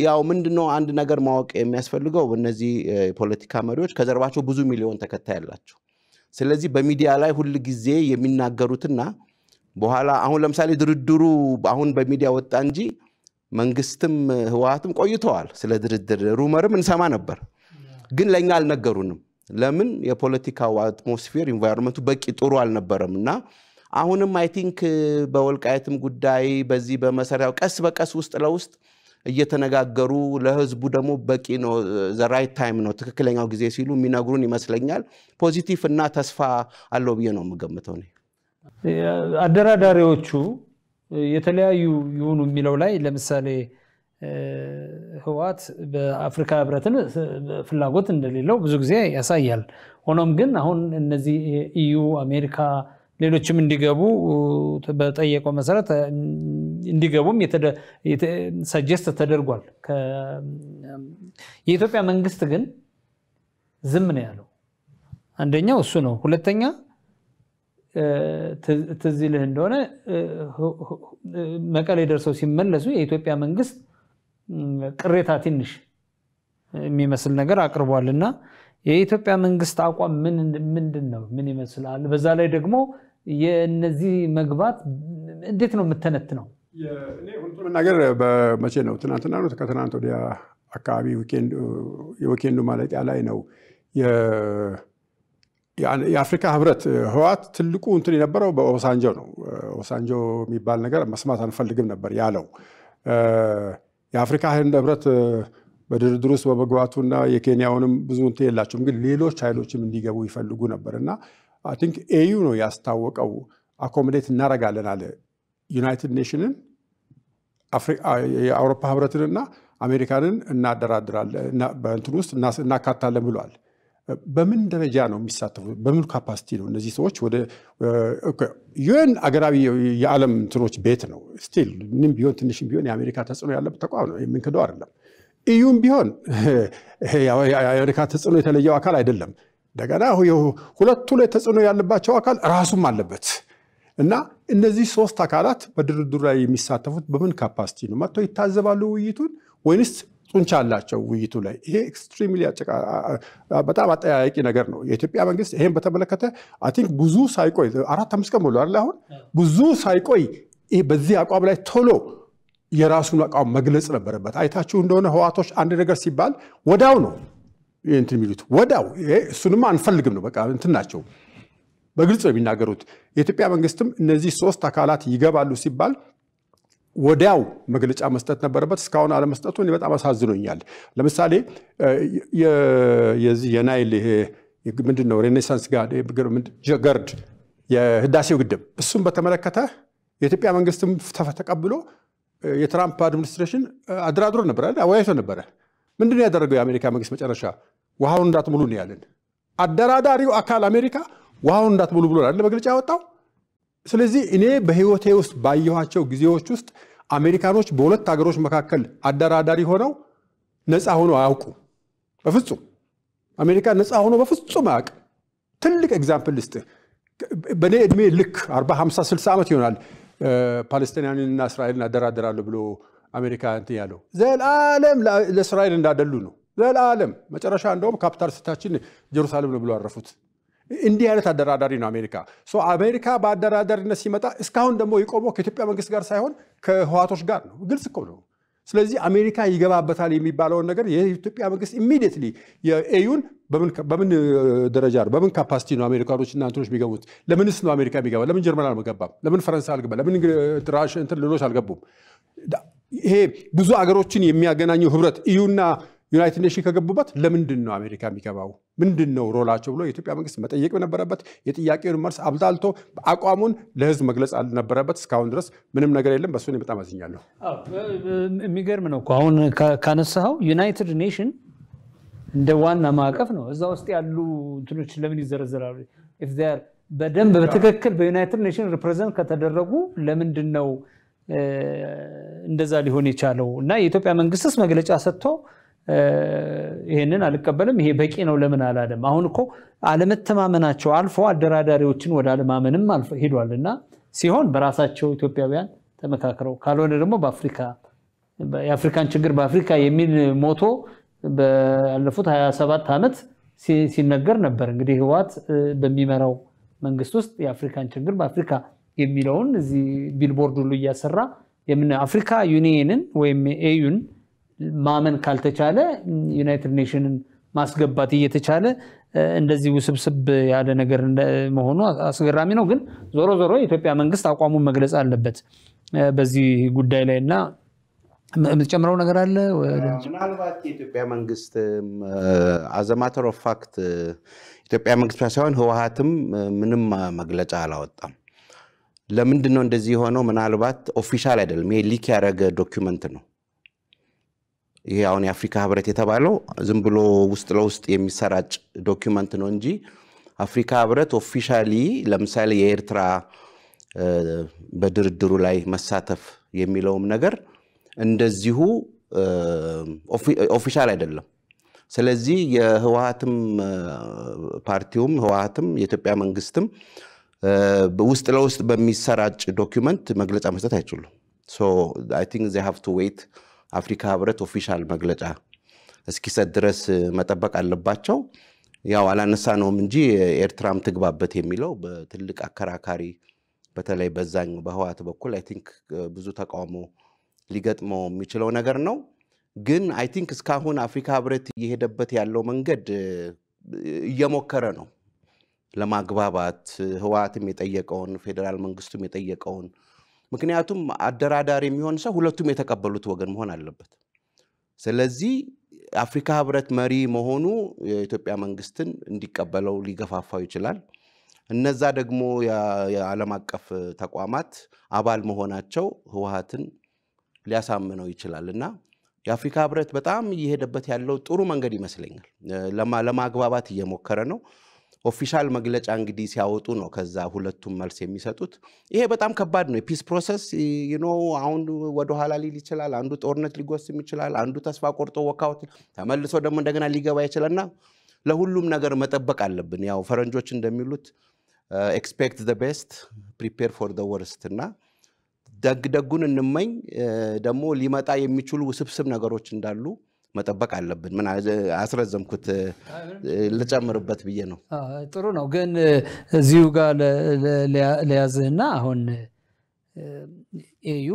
ያው ምንድነው አንድ ነገር ማወቅ የሚያስፈልገው እነዚህ የፖለቲካ መሪዎች ከጀርባቸው ብዙ ሚሊዮን ተከታይ አላቸው። ስለዚህ በሚዲያ ላይ ሁል ጊዜ የሚናገሩትና በኋላ አሁን ለምሳሌ ድርድሩ አሁን በሚዲያ ወጣ እንጂ መንግስትም ህወሀትም ቆይተዋል። ስለ ድርድር ሩመርም እንሰማ ነበር፣ ግን ለእኛ አልነገሩንም። ለምን የፖለቲካው አትሞስፌር ኢንቫይሮንመንቱ በቂ ጥሩ አልነበረም እና አሁንም አይ ቲንክ በወልቃየትም ጉዳይ በዚህ በመሰሪያው ቀስ በቀስ ውስጥ ለውስጥ እየተነጋገሩ ለህዝቡ ደግሞ በቂ ነው፣ ዘራይት ታይም ነው፣ ትክክለኛው ጊዜ ሲሉ የሚነግሩን ይመስለኛል። ፖዚቲቭ እና ተስፋ አለው ብዬ ነው የምገምተው። አደራዳሪዎቹ የተለያዩ ይሁኑ የሚለው ላይ ለምሳሌ ህወሓት በአፍሪካ ህብረትን ፍላጎት እንደሌለው ብዙ ጊዜ ያሳያል። ሆኖም ግን አሁን እነዚህ ኢዩ አሜሪካ ሌሎችም እንዲገቡ በጠየቀው መሰረት እንዲገቡም ሰጀስት ተደርጓል። የኢትዮጵያ መንግስት ግን ዝም ነው ያለው። አንደኛው እሱ ነው። ሁለተኛ ትዝ ይልህ እንደሆነ መቀሌ ደርሰው ሲመለሱ የኢትዮጵያ መንግስት ቅሬታ ትንሽ የሚመስል ነገር አቅርቧል እና የኢትዮጵያ መንግስት አቋም ምንድን ነው? ምን ይመስላል? በዛ ላይ ደግሞ የእነዚህ መግባት እንዴት ነው የምተነትነው? መናገር በመቼ ነው? ትናንትና ነው ከትናንት ወዲያ አካባቢ የዊኬንዱ ማለቂያ ላይ ነው የአፍሪካ ህብረት ህዋት ትልቁ እንትን የነበረው በኦሳንጆ ነው። ኦሳንጆ የሚባል ነገር መስማት አንፈልግም ነበር ያለው የአፍሪካ ህብረት በድርድር ውስጥ በመግባቱና የኬንያውንም ብዙ እንትን የላቸውም፣ ግን ሌሎች ኃይሎችም እንዲገቡ ይፈልጉ ነበር እና አይ ቲንክ ኤዩ ነው ያስታወቀው አኮሞዴት እናረጋለን አለ ዩናይትድ ኔሽንን የአውሮፓ ህብረትንና አሜሪካንን እናደራድራለን በእንትን ውስጥ እናካታለን ብሏል። በምን ደረጃ ነው የሚሳተፉ? በምን ካፓሲቲ ነው እነዚህ ሰዎች ወደ ዩኤን አገራዊ የዓለም እንትኖች ቤት ነው። ስቲል ምንም ቢሆን ትንሽም ቢሆን የአሜሪካ ተጽዕኖ ያለበት ተቋም ነው፣ የምንክደው አይደለም። እዩም ቢሆን *laughs* የአሜሪካ ተጽዕኖ የተለየው አካል አይደለም። እንደገና ሁለቱ ላይ ተጽዕኖ ያለባቸው አካል ራሱም አለበት እና እነዚህ ሶስት አካላት በድርድሩ ላይ የሚሳተፉት በምን ካፓሲቲ ነው? መጥተው ይታዘባሉ ውይይቱን ወይንስ ጡንቻ አላቸው ውይይቱ ላይ? ይሄ ኤክስትሪምሊ በጣም አጠያያቂ ነገር ነው። የኢትዮጵያ መንግስት ይሄን በተመለከተ አይ ቲንክ ብዙ ሳይቆይ አራት አምስት ቀን ብሎ አለ አሁን ብዙ ሳይቆይ በዚህ አቋም ላይ ቶሎ የራሱን አቋም መግለጽ ነበረበት። አይታችሁ እንደሆነ ህዋቶች አንድ ነገር ሲባል ወዳው ነው እንትን የሚሉት ወዳው እሱንም አንፈልግም ነው። በቃ እንትን ናቸው፣ በግልጽ ነው የሚናገሩት። የኢትዮጵያ መንግስትም እነዚህ ሶስት አካላት ይገባሉ ሲባል ወዲያው መግለጫ መስጠት ነበረበት። እስካሁን አለመስጠቱ እኔ በጣም አሳዝኖኛል። ለምሳሌ የዚህ የናይል ይሄ ምንድን ነው ሬኔሳንስ ገርድ የህዳሴው ግድብ እሱም በተመለከተ የኢትዮጵያ መንግስትም ተቀብሎ የትራምፕ አድሚኒስትሬሽን አድራድሮ ነበረ፣ አወያይቶ ነበረ። ምንድን ነው ያደረገው የአሜሪካ መንግስት መጨረሻ ውሃውን እንዳትሙሉ እንያለን ያለን። አደራዳሪው አካል አሜሪካ ውሃውን እንዳትሙሉ ብሎ አይደል መግለጫ ያወጣው። ስለዚህ እኔ በህይወቴ ውስጥ ባየኋቸው ጊዜዎች ውስጥ አሜሪካኖች በሁለት ሀገሮች መካከል አደራዳሪ ሆነው ነፃ ሆኖ አያውቁ፣ በፍጹም አሜሪካ ነፃ ሆኖ በፍጹም አያውቅ። ትልቅ ኤግዛምፕል ልስጥህ። በእኔ እድሜ ልክ 40 50 60 ዓመት ይሆናል ፓለስቲናንንና እስራኤልን አደራደራለሁ ብሎ አሜሪካ እንትን ያለው ዘላለም ለእስራኤል እንዳደሉ ነው። ዘላለም መጨረሻ እንደውም ካፒታል ስታችን ጀሩሳሌም ነው ብሎ አረፉት። እንዲህ አይነት አደራዳሪ ነው አሜሪካ። አሜሪካ በአደራዳሪነት ሲመጣ እስካሁን ደግሞ የቆመው ከኢትዮጵያ መንግስት ጋር ሳይሆን ከህዋቶች ጋር ነው። ግልጽ እኮ ነው። ስለዚህ አሜሪካ ይገባበታል የሚባለውን ነገር የኢትዮጵያ መንግስት ኢሚዲየትሊ የኤዩን በምን ደረጃ ነው በምን ካፓሲቲ ነው አሜሪካኖች እና እንትኖች የሚገቡት? ለምንስ ነው አሜሪካ የሚገባ? ለምን ጀርመን አልገባም? ለምን ፈረንሳይ አልገባ? ለምን ራሽ እንትን ሌሎች አልገቡም? ይሄ ብዙ አገሮችን የሚያገናኘው ህብረት እዩና ዩናይትድ ኔሽን ከገቡበት ለምንድን ነው አሜሪካ የሚገባው? ምንድን ነው ሮላቸው ብሎ የኢትዮጵያ መንግስት መጠየቅ ነበረበት። የጥያቄውን መልስ አብዛልቶ አቋሙን ለህዝብ መግለጽ አልነበረበት። እስካሁን ድረስ ምንም ነገር የለም። በሱ በጣም አዝኛለሁ። የሚገርም ነው። አሁን ካነሳኸው ዩናይትድ ኔሽን እንደ ዋና ማዕቀፍ ነው። እዛ ውስጥ ያሉ እንትኖች ለምን ይዘረዘራሉ? በደንብ በትክክል በዩናይትድ ኔሽን ሪፕሬዘንት ከተደረጉ ለምንድን ነው እንደዛ ሊሆን የቻለው? እና የኢትዮጵያ መንግስትስ መግለጫ ሰጥቶ ይህንን አልቀበልም፣ ይሄ በቂ ነው ለምን አላለም? አሁን እኮ አለመተማመናቸው አልፎ አደራዳሪዎችን ወደ አለማመንም ሄዷል። እና ሲሆን በራሳቸው ኢትዮጵያውያን ተመካክረው ካልሆነ ደግሞ በአፍሪካ የአፍሪካን ችግር በአፍሪካ የሚል ሞቶ ባለፉት 27 ዓመት ሲነገር ነበር። እንግዲህ ህወሓት በሚመራው መንግስት ውስጥ የአፍሪካን ችግር በአፍሪካ የሚለውን እዚህ ቢልቦርድ ሁሉ እያሰራ አፍሪካ ዩኒየንን ወይም ኤዩን ማመን ካልተቻለ ዩናይትድ ኔሽንን ማስገባት እየተቻለ እንደዚህ ውስብስብ ያለ ነገር መሆኑ አስገራሚ ነው። ግን ዞሮ ዞሮ የኢትዮጵያ መንግስት አቋሙን መግለጽ አለበት በዚህ ጉዳይ ላይ እና የምትጨምረው ነገር አለ? ምናልባት የኢትዮጵያ መንግስት አዘማተር ኦፍ ፋክት ኢትዮጵያ መንግስት ሳይሆን ህወሀትም ምንም መግለጫ አላወጣም። ለምንድን ነው እንደዚህ የሆነው? ምናልባት ኦፊሻል አይደለም። ይሄ ሊክ ያደረገ ዶኪመንት ነው። ይሄ አሁን የአፍሪካ ህብረት የተባለው ዝም ብሎ ውስጥ ለውስጥ የሚሰራጭ ዶኪመንት ነው እንጂ አፍሪካ ህብረት ኦፊሻሊ ለምሳሌ የኤርትራ በድርድሩ ላይ መሳተፍ የሚለውም ነገር እንደዚሁ ኦፊሻል አይደለም። ስለዚህ የህወሀትም ፓርቲውም ህወሀትም የኢትዮጵያ መንግስትም ውስጥ ለውስጥ በሚሰራጭ ዶኪመንት መግለጫ መስጠት አይችሉም። ሶ አይ ቲንክ ዜ ሃቭ ቱ ዌይት አፍሪካ ህብረት ኦፊሻል መግለጫ እስኪሰጥ ድረስ መጠበቅ አለባቸው። ያው አላነሳ ነውም እንጂ ኤርትራም ትግባበት የሚለው በትልቅ አከራካሪ በተለይ በዛኝ በህዋት በኩል አይ ቲንክ ብዙ ተቃውሞ ሊገጥመው የሚችለው ነገር ነው። ግን አይ ቲንክ እስካሁን አፍሪካ ህብረት እየሄደበት ያለው መንገድ እየሞከረ ነው ለማግባባት ህዋትም የጠየቀውን ፌዴራል መንግስቱም የጠየቀውን ምክንያቱም አደራዳሪ የሚሆን ሰው ሁለቱም የተቀበሉት ወገን መሆን አለበት። ስለዚህ አፍሪካ ህብረት መሪ መሆኑ የኢትዮጵያ መንግስትን እንዲቀበለው ሊገፋፋው ይችላል። እነዛ ደግሞ የዓለም አቀፍ ተቋማት አባል መሆናቸው ህወሀትን ሊያሳምነው ይችላል እና የአፍሪካ ህብረት በጣም እየሄደበት ያለው ጥሩ መንገድ ይመስለኛል። ለማግባባት እየሞከረ ነው። ኦፊሻል መግለጫ እንግዲህ ሲያወጡ ነው ከዛ ሁለቱም መልስ የሚሰጡት። ይሄ በጣም ከባድ ነው። የፒስ ፕሮሰስ ዩኖ አሁን ወደኋላ ሊል ይችላል። አንዱ ጦርነት ሊጎስም ይችላል። አንዱ ተስፋ ቆርጦ ወካውት ተመልሶ ደግሞ እንደገና ሊገባ ይችላልና ለሁሉም ነገር መጠበቅ አለብን። ያው ፈረንጆች እንደሚሉት ኤክስፔክት ዘ ቤስት ፕሪፔር ፎር ዘ ወርስት እና ደግ ደጉን እንመኝ ደግሞ ሊመጣ የሚችሉ ውስብስብ ነገሮች እንዳሉ መጠበቅ አለብን። ምን አስረዘምኩት፣ ልጨምርበት ብዬ ነው። ጥሩ ነው። ግን እዚሁ ጋር ለያዝህና አሁን ኤዩ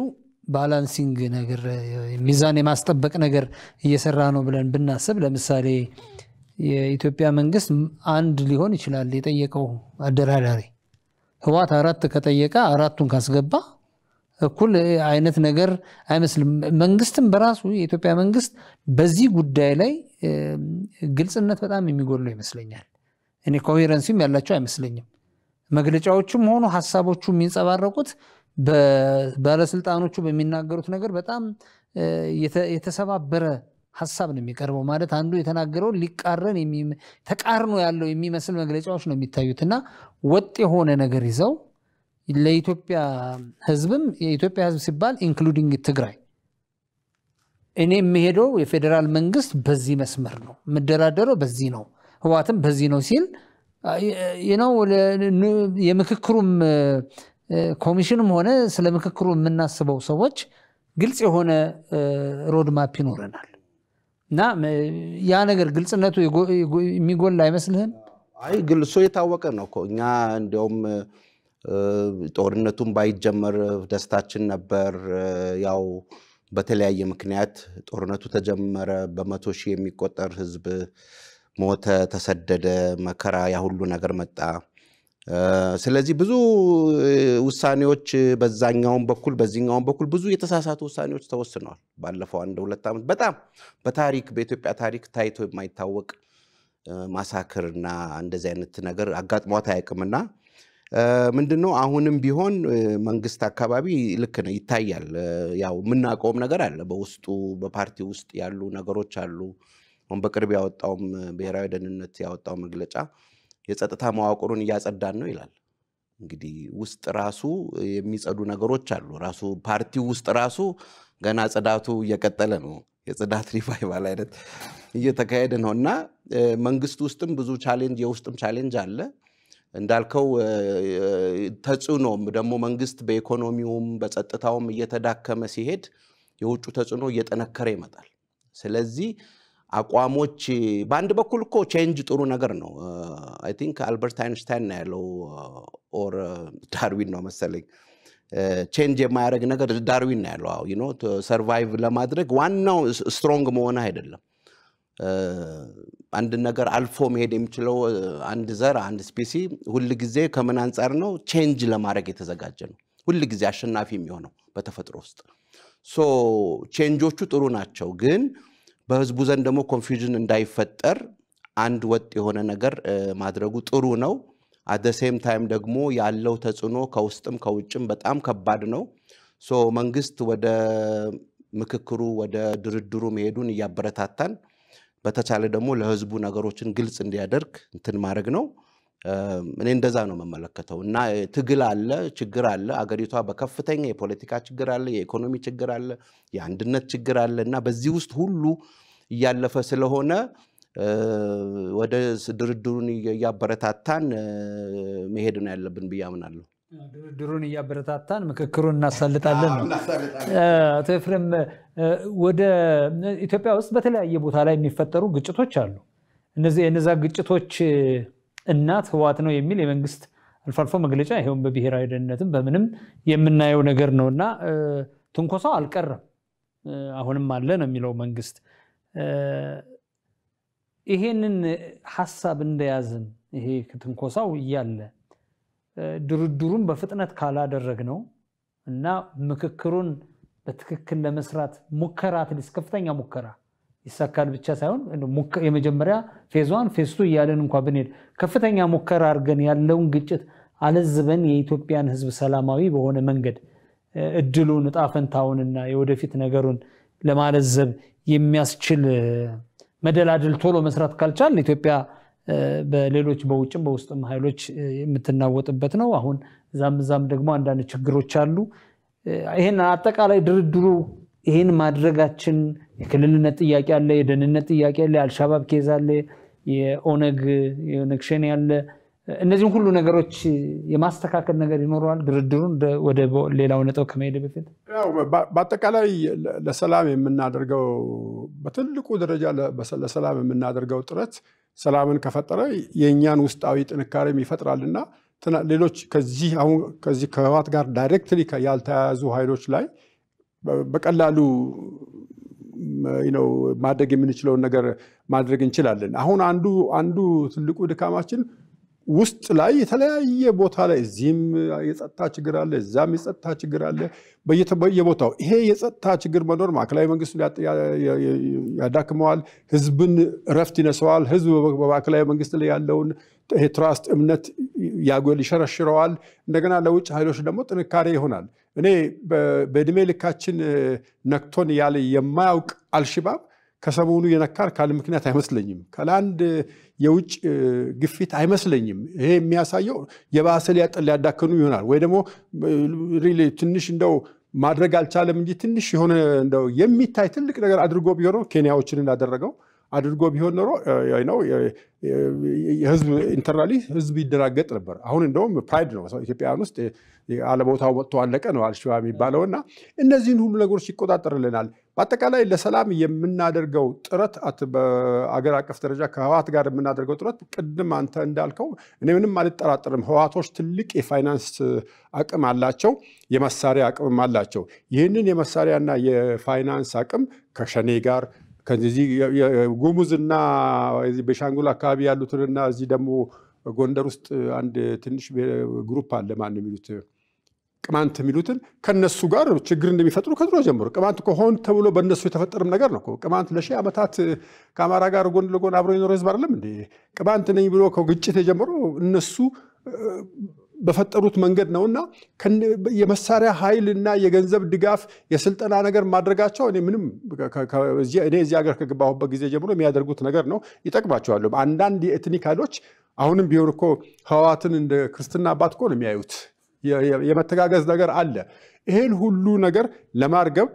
ባላንሲንግ ነገር ሚዛን የማስጠበቅ ነገር እየሰራ ነው ብለን ብናስብ ለምሳሌ የኢትዮጵያ መንግስት አንድ ሊሆን ይችላል የጠየቀው አደራዳሪ ህዋት አራት ከጠየቀ አራቱን ካስገባ እኩል አይነት ነገር አይመስልም። መንግስትም በራሱ የኢትዮጵያ መንግስት በዚህ ጉዳይ ላይ ግልጽነት በጣም የሚጎድለው ይመስለኛል። እኔ ኮሄረንሲም ያላቸው አይመስለኝም። መግለጫዎቹም ሆኑ ሀሳቦቹ የሚንጸባረቁት ባለስልጣኖቹ በሚናገሩት ነገር በጣም የተሰባበረ ሀሳብ ነው የሚቀርበው። ማለት አንዱ የተናገረውን ሊቃረን ተቃርኖ ያለው የሚመስል መግለጫዎች ነው የሚታዩት እና ወጥ የሆነ ነገር ይዘው ለኢትዮጵያ ህዝብም የኢትዮጵያ ህዝብ ሲባል ኢንክሉዲንግ ትግራይ እኔ የምሄደው የፌዴራል መንግስት በዚህ መስመር ነው የምደራደረው በዚህ ነው ህዋትም በዚህ ነው ሲል ነው የምክክሩም ኮሚሽንም ሆነ ስለ ምክክሩ የምናስበው ሰዎች ግልጽ የሆነ ሮድማፕ ይኖረናል እና ያ ነገር ግልጽነቱ የሚጎል አይመስልህም? አይ ግልጹ የታወቀ ነው እኛ እንዲያውም ጦርነቱም ባይጀመር ደስታችን ነበር። ያው በተለያየ ምክንያት ጦርነቱ ተጀመረ። በመቶ ሺህ የሚቆጠር ህዝብ ሞተ፣ ተሰደደ፣ መከራ፣ ያ ሁሉ ነገር መጣ። ስለዚህ ብዙ ውሳኔዎች በዛኛውም በኩል በዚህኛውም በኩል ብዙ የተሳሳቱ ውሳኔዎች ተወስነዋል። ባለፈው አንድ ሁለት ዓመት በጣም በታሪክ በኢትዮጵያ ታሪክ ታይቶ የማይታወቅ ማሳክርና እንደዚህ አይነት ነገር አጋጥሟት አያውቅምና ምንድን ነው አሁንም ቢሆን መንግስት አካባቢ ልክ ነው ይታያል። ያው የምናውቀውም ነገር አለ በውስጡ በፓርቲ ውስጥ ያሉ ነገሮች አሉ። አሁን በቅርብ ያወጣውም ብሔራዊ ደህንነት ያወጣው መግለጫ የጸጥታ መዋቅሩን እያጸዳን ነው ይላል። እንግዲህ ውስጥ ራሱ የሚጸዱ ነገሮች አሉ። ራሱ ፓርቲው ውስጥ ራሱ ገና ጽዳቱ እየቀጠለ ነው። የጽዳት *laughs* ሪቫይቫል አይነት እየተካሄደ ነው እና መንግስት ውስጥም ብዙ ቻሌንጅ የውስጥም ቻሌንጅ አለ። እንዳልከው ተጽዕኖም ደግሞ መንግስት በኢኮኖሚውም በጸጥታውም እየተዳከመ ሲሄድ የውጩ ተጽዕኖ እየጠነከረ ይመጣል። ስለዚህ አቋሞች በአንድ በኩል እኮ ቼንጅ ጥሩ ነገር ነው። አይ ቲንክ አልበርት አይንስታይን ነው ያለው ኦር ዳርዊን ነው መሰለኝ። ቼንጅ የማያደርግ ነገር ዳርዊን ነው ያለው ሰርቫይቭ ለማድረግ ዋናው ስትሮንግ መሆን አይደለም አንድ ነገር አልፎ መሄድ የሚችለው አንድ ዘር አንድ ስፔሲ ሁል ጊዜ ከምን አንጻር ነው ቼንጅ ለማድረግ የተዘጋጀ ነው። ሁል ጊዜ አሸናፊ የሚሆነው በተፈጥሮ ውስጥ ሶ ቼንጆቹ ጥሩ ናቸው፣ ግን በህዝቡ ዘንድ ደግሞ ኮንፊውዥን እንዳይፈጠር አንድ ወጥ የሆነ ነገር ማድረጉ ጥሩ ነው። አደሴም ታይም ደግሞ ያለው ተጽዕኖ ከውስጥም ከውጭም በጣም ከባድ ነው። ሶ መንግስት ወደ ምክክሩ ወደ ድርድሩ መሄዱን እያበረታታን በተቻለ ደግሞ ለህዝቡ ነገሮችን ግልጽ እንዲያደርግ እንትን ማድረግ ነው። እኔ እንደዛ ነው የምመለከተው። እና ትግል አለ፣ ችግር አለ። አገሪቷ በከፍተኛ የፖለቲካ ችግር አለ፣ የኢኮኖሚ ችግር አለ፣ የአንድነት ችግር አለ። እና በዚህ ውስጥ ሁሉ እያለፈ ስለሆነ ወደ ድርድሩን እያበረታታን መሄድ ነው ያለብን ብዬ አምናለሁ። ድርድሩን እያበረታታን ምክክሩን እናሳልጣለን ነው። አቶ ኤፍሬም ወደ ኢትዮጵያ ውስጥ በተለያየ ቦታ ላይ የሚፈጠሩ ግጭቶች አሉ። እነዚህ የነዛ ግጭቶች እናት ህዋት ነው የሚል የመንግስት አልፎ አልፎ መግለጫ ይሄውም በብሔራዊ ደህንነትም በምንም የምናየው ነገር ነው እና ትንኮሳው አልቀረም፣ አሁንም አለ ነው የሚለው መንግስት። ይሄንን ሀሳብ እንደያዝን ይሄ ትንኮሳው እያለ ድርድሩን በፍጥነት ካላደረግ ነው እና ምክክሩን በትክክል ለመስራት ሙከራ ትሊስ ከፍተኛ ሙከራ ይሳካል ብቻ ሳይሆን የመጀመሪያ ፌዝ ዋን እያለን እንኳ ብንሄድ ከፍተኛ ሙከራ አድርገን ያለውን ግጭት አለዝበን የኢትዮጵያን ሕዝብ ሰላማዊ በሆነ መንገድ እድሉን እጣፈንታውንና የወደፊት ነገሩን ለማለዘብ የሚያስችል መደላድል ቶሎ መስራት ካልቻል ኢትዮጵያ በሌሎች በውጭም በውስጥም ኃይሎች የምትናወጥበት ነው። አሁን እዛም እዛም ደግሞ አንዳንድ ችግሮች አሉ። ይህን አጠቃላይ ድርድሩ ይህን ማድረጋችን የክልልነት ጥያቄ አለ፣ የደህንነት ጥያቄ አለ፣ የአልሻባብ ኬዝ አለ፣ የኦነግ የኦነግ ሸኔ አለ። እነዚህም ሁሉ ነገሮች የማስተካከል ነገር ይኖረዋል። ድርድሩን ወደ ሌላው ነጥብ ከመሄድ በፊት በአጠቃላይ ለሰላም የምናደርገው በትልቁ ደረጃ ለሰላም የምናደርገው ጥረት ሰላምን ከፈጠረ የእኛን ውስጣዊ ጥንካሬም ይፈጥራልና ሌሎች ከዚህ አሁን ከዚህ ከህዋት ጋር ዳይሬክትሊ ያልተያያዙ ኃይሎች ላይ በቀላሉ ማድረግ የምንችለውን ነገር ማድረግ እንችላለን። አሁን አንዱ አንዱ ትልቁ ድካማችን ውስጥ ላይ የተለያየ ቦታ ላይ እዚህም የጸጥታ ችግር አለ፣ እዛም የጸጥታ ችግር አለ በየቦታው። ይሄ የጸጥታ ችግር መኖር ማዕከላዊ መንግስቱ ያዳክመዋል፣ ህዝብን እረፍት ይነሰዋል። ህዝብ በማዕከላዊ መንግስት ላይ ያለውን ትራስት እምነት ያጎል ይሸረሽረዋል። እንደገና ለውጭ ኃይሎች ደግሞ ጥንካሬ ይሆናል። እኔ በእድሜ ልካችን ነክቶን ያለ የማያውቅ አልሽባብ ከሰሞኑ የነካር ካለ ምክንያት አይመስለኝም፣ ካለአንድ የውጭ ግፊት አይመስለኝም። ይሄ የሚያሳየው የባሰ ሊያጠን ሊያዳከኑ ይሆናል ወይ ደግሞ ትንሽ እንደው ማድረግ አልቻለም እንጂ ትንሽ የሆነ እንደው የሚታይ ትልቅ ነገር አድርጎ ቢሆን ነው ኬንያዎችን እንዳደረገው አድርጎ ቢሆን ኖሮ ነው የህዝብ ኢንተርናሊ ህዝብ ይደራገጥ ነበር። አሁን እንደውም ፕራይድ ነው ኢትዮጵያውያን ውስጥ አለቦታው መጥቶ አለቀ ነው አልሸዋ የሚባለው እና እነዚህን ሁሉ ነገሮች ይቆጣጠርልናል። በአጠቃላይ ለሰላም የምናደርገው ጥረት በአገር አቀፍ ደረጃ ከህዋት ጋር የምናደርገው ጥረት ቅድም አንተ እንዳልከው እኔ ምንም አልጠራጠርም። ህዋቶች ትልቅ የፋይናንስ አቅም አላቸው፣ የመሳሪያ አቅምም አላቸው። ይህንን የመሳሪያና የፋይናንስ አቅም ከሸኔ ጋር ከዚህ ጉሙዝና በሻንጉል አካባቢ ያሉትንና እዚህ ደግሞ ጎንደር ውስጥ አንድ ትንሽ ግሩፕ አለ ማን የሚሉት ቅማንት የሚሉትን ከነሱ ጋር ችግር እንደሚፈጥሩ ከድሮ ጀምሮ ቅማንት ሆን ተብሎ በእነሱ የተፈጠረም ነገር ነው። ቅማንት ለሺህ ዓመታት ከአማራ ጋር ጎን ለጎን አብሮ የኖረ ህዝብ አይደለም እንዴ? ቅማንት ነኝ ብሎ ከግጭት የጀምሮ እነሱ በፈጠሩት መንገድ ነውና የመሳሪያ ኃይል እና የገንዘብ ድጋፍ የስልጠና ነገር ማድረጋቸው እኔ ምንም እኔ እዚህ ሀገር ከገባሁበት ጊዜ ጀምሮ የሚያደርጉት ነገር ነው። ይጠቅማቸዋሉ። አንዳንድ የኤትኒክ ኃይሎች አሁንም ቢሆን እኮ ህዋትን እንደ ክርስትና አባት እኮ ነው የሚያዩት። የመተጋገዝ ነገር አለ። ይህን ሁሉ ነገር ለማርገብ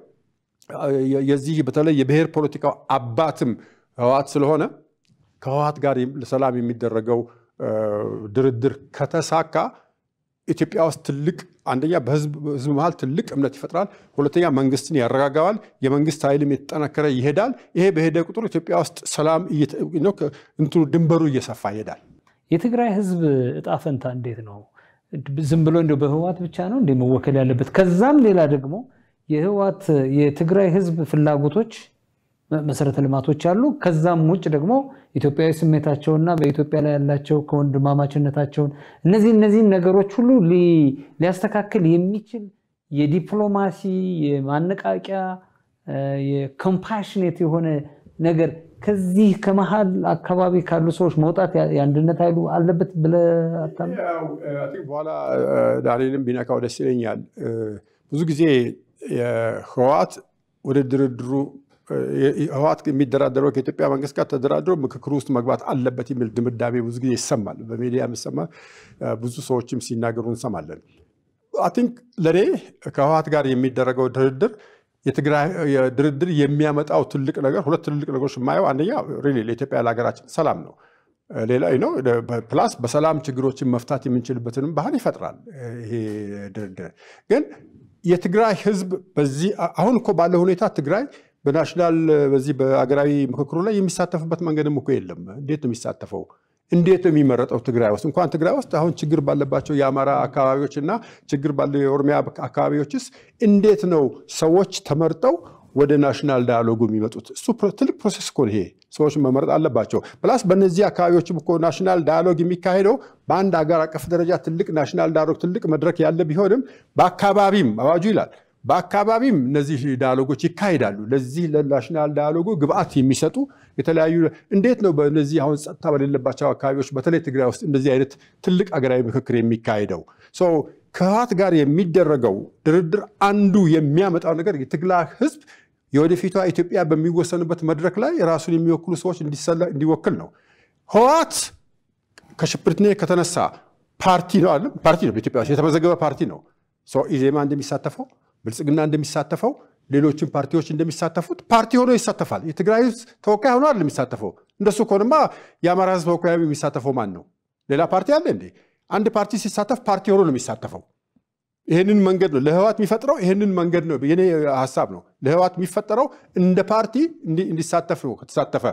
የዚህ በተለይ የብሔር ፖለቲካው አባትም ህወሓት ስለሆነ ከህወሓት ጋር ለሰላም የሚደረገው ድርድር ከተሳካ ኢትዮጵያ ውስጥ ትልቅ አንደኛ በህዝብ መሀል ትልቅ እምነት ይፈጥራል። ሁለተኛ መንግስትን ያረጋጋዋል። የመንግስት ኃይልም የተጠናከረ ይሄዳል። ይሄ በሄደ ቁጥር ኢትዮጵያ ውስጥ ሰላም እንትኑ ድንበሩ እየሰፋ ይሄዳል። የትግራይ ህዝብ እጣ ፈንታ እንዴት ነው? ዝም ብሎ እንዲ በህወሓት ብቻ ነው እንዲ መወከል ያለበት። ከዛም ሌላ ደግሞ የህወሓት የትግራይ ህዝብ ፍላጎቶች፣ መሰረተ ልማቶች አሉ። ከዛም ውጭ ደግሞ ኢትዮጵያዊ ስሜታቸውና በኢትዮጵያ ላይ ያላቸው ከወንድማማችነታቸውን እነዚህ እነዚህን ነገሮች ሁሉ ሊያስተካክል የሚችል የዲፕሎማሲ የማነቃቂያ የኮምፓሽኔት የሆነ ነገር ከዚህ ከመሀል አካባቢ ካሉ ሰዎች መውጣት የአንድነት ኃይሉ አለበት ብለህ በኋላ ዳንኤልም ቢነካው ደስ ይለኛል። ብዙ ጊዜ ህወሓት ወደ ድርድሩ ህወሓት የሚደራደረው ከኢትዮጵያ መንግስት ጋር ተደራድሮ ምክክሩ ውስጥ መግባት አለበት የሚል ድምዳሜ ብዙ ጊዜ ይሰማል። በሚዲያ የሚሰማ ብዙ ሰዎችም ሲናገሩ እንሰማለን። አይ ቲንክ ለእኔ ከህወሓት ጋር የሚደረገው ድርድር የትግራይ ድርድር የሚያመጣው ትልቅ ነገር ሁለት ትልልቅ ነገሮች የማየው አንደኛ ሪሊ ለኢትዮጵያ ለሀገራችን ሰላም ነው። ሌላ ነው ፕላስ በሰላም ችግሮችን መፍታት የምንችልበትንም ባህል ይፈጥራል። ይሄ ድርድር ግን የትግራይ ህዝብ በዚህ አሁን እኮ ባለው ሁኔታ ትግራይ በናሽናል በዚህ በሀገራዊ ምክክሩ ላይ የሚሳተፍበት መንገድም እኮ የለም። እንዴት ነው የሚሳተፈው? እንዴት ነው የሚመረጠው? ትግራይ ውስጥ እንኳን ትግራይ ውስጥ አሁን ችግር ባለባቸው የአማራ አካባቢዎች እና ችግር ባለው የኦሮሚያ አካባቢዎችስ እንዴት ነው ሰዎች ተመርጠው ወደ ናሽናል ዳያሎጉ የሚመጡት? እሱ ትልቅ ፕሮሴስ እኮ ይሄ ሰዎች መመረጥ አለባቸው። ፕላስ በእነዚህ አካባቢዎችም እኮ ናሽናል ዳያሎግ የሚካሄደው በአንድ አገር አቀፍ ደረጃ ትልቅ ናሽናል ዳያሎግ ትልቅ መድረክ ያለ ቢሆንም በአካባቢም አዋጁ ይላል በአካባቢም እነዚህ ዳያሎጎች ይካሄዳሉ። ለዚህ ለናሽናል ዳያሎጉ ግብአት የሚሰጡ የተለያዩ እንዴት ነው በነዚህ አሁን ጸጥታ በሌለባቸው አካባቢዎች በተለይ ትግራይ ውስጥ እንደዚህ አይነት ትልቅ አገራዊ ምክክር የሚካሄደው ከህወሓት ጋር የሚደረገው ድርድር አንዱ የሚያመጣው ነገር የትግላ ህዝብ የወደፊቷ ኢትዮጵያ በሚወሰንበት መድረክ ላይ ራሱን የሚወክሉ ሰዎች እንዲወክል ነው። ህወሓት ከሽብርተኝነት ከተነሳ ፓርቲ ነው አለ ፓርቲ ነው፣ በኢትዮጵያ የተመዘገበ ፓርቲ ነው። ኢዜማ እንደሚሳተፈው ብልጽግና እንደሚሳተፈው ሌሎችን ፓርቲዎች እንደሚሳተፉት ፓርቲ ሆኖ ይሳተፋል። የትግራይ ህዝብ ተወካይ ሆኖ አይደለም የሚሳተፈው። እንደሱ ከሆነማ የአማራ ህዝብ ተወካይ የሚሳተፈው ማን ነው? ሌላ ፓርቲ አለ እንዴ? አንድ ፓርቲ ሲሳተፍ ፓርቲ ሆኖ ነው የሚሳተፈው። ይህንን መንገድ ነው ለህዋት የሚፈጥረው። ይህንን መንገድ ነው የኔ ሀሳብ ነው ለህዋት የሚፈጠረው እንደ ፓርቲ እንዲሳተፍ ነው ከተሳተፈ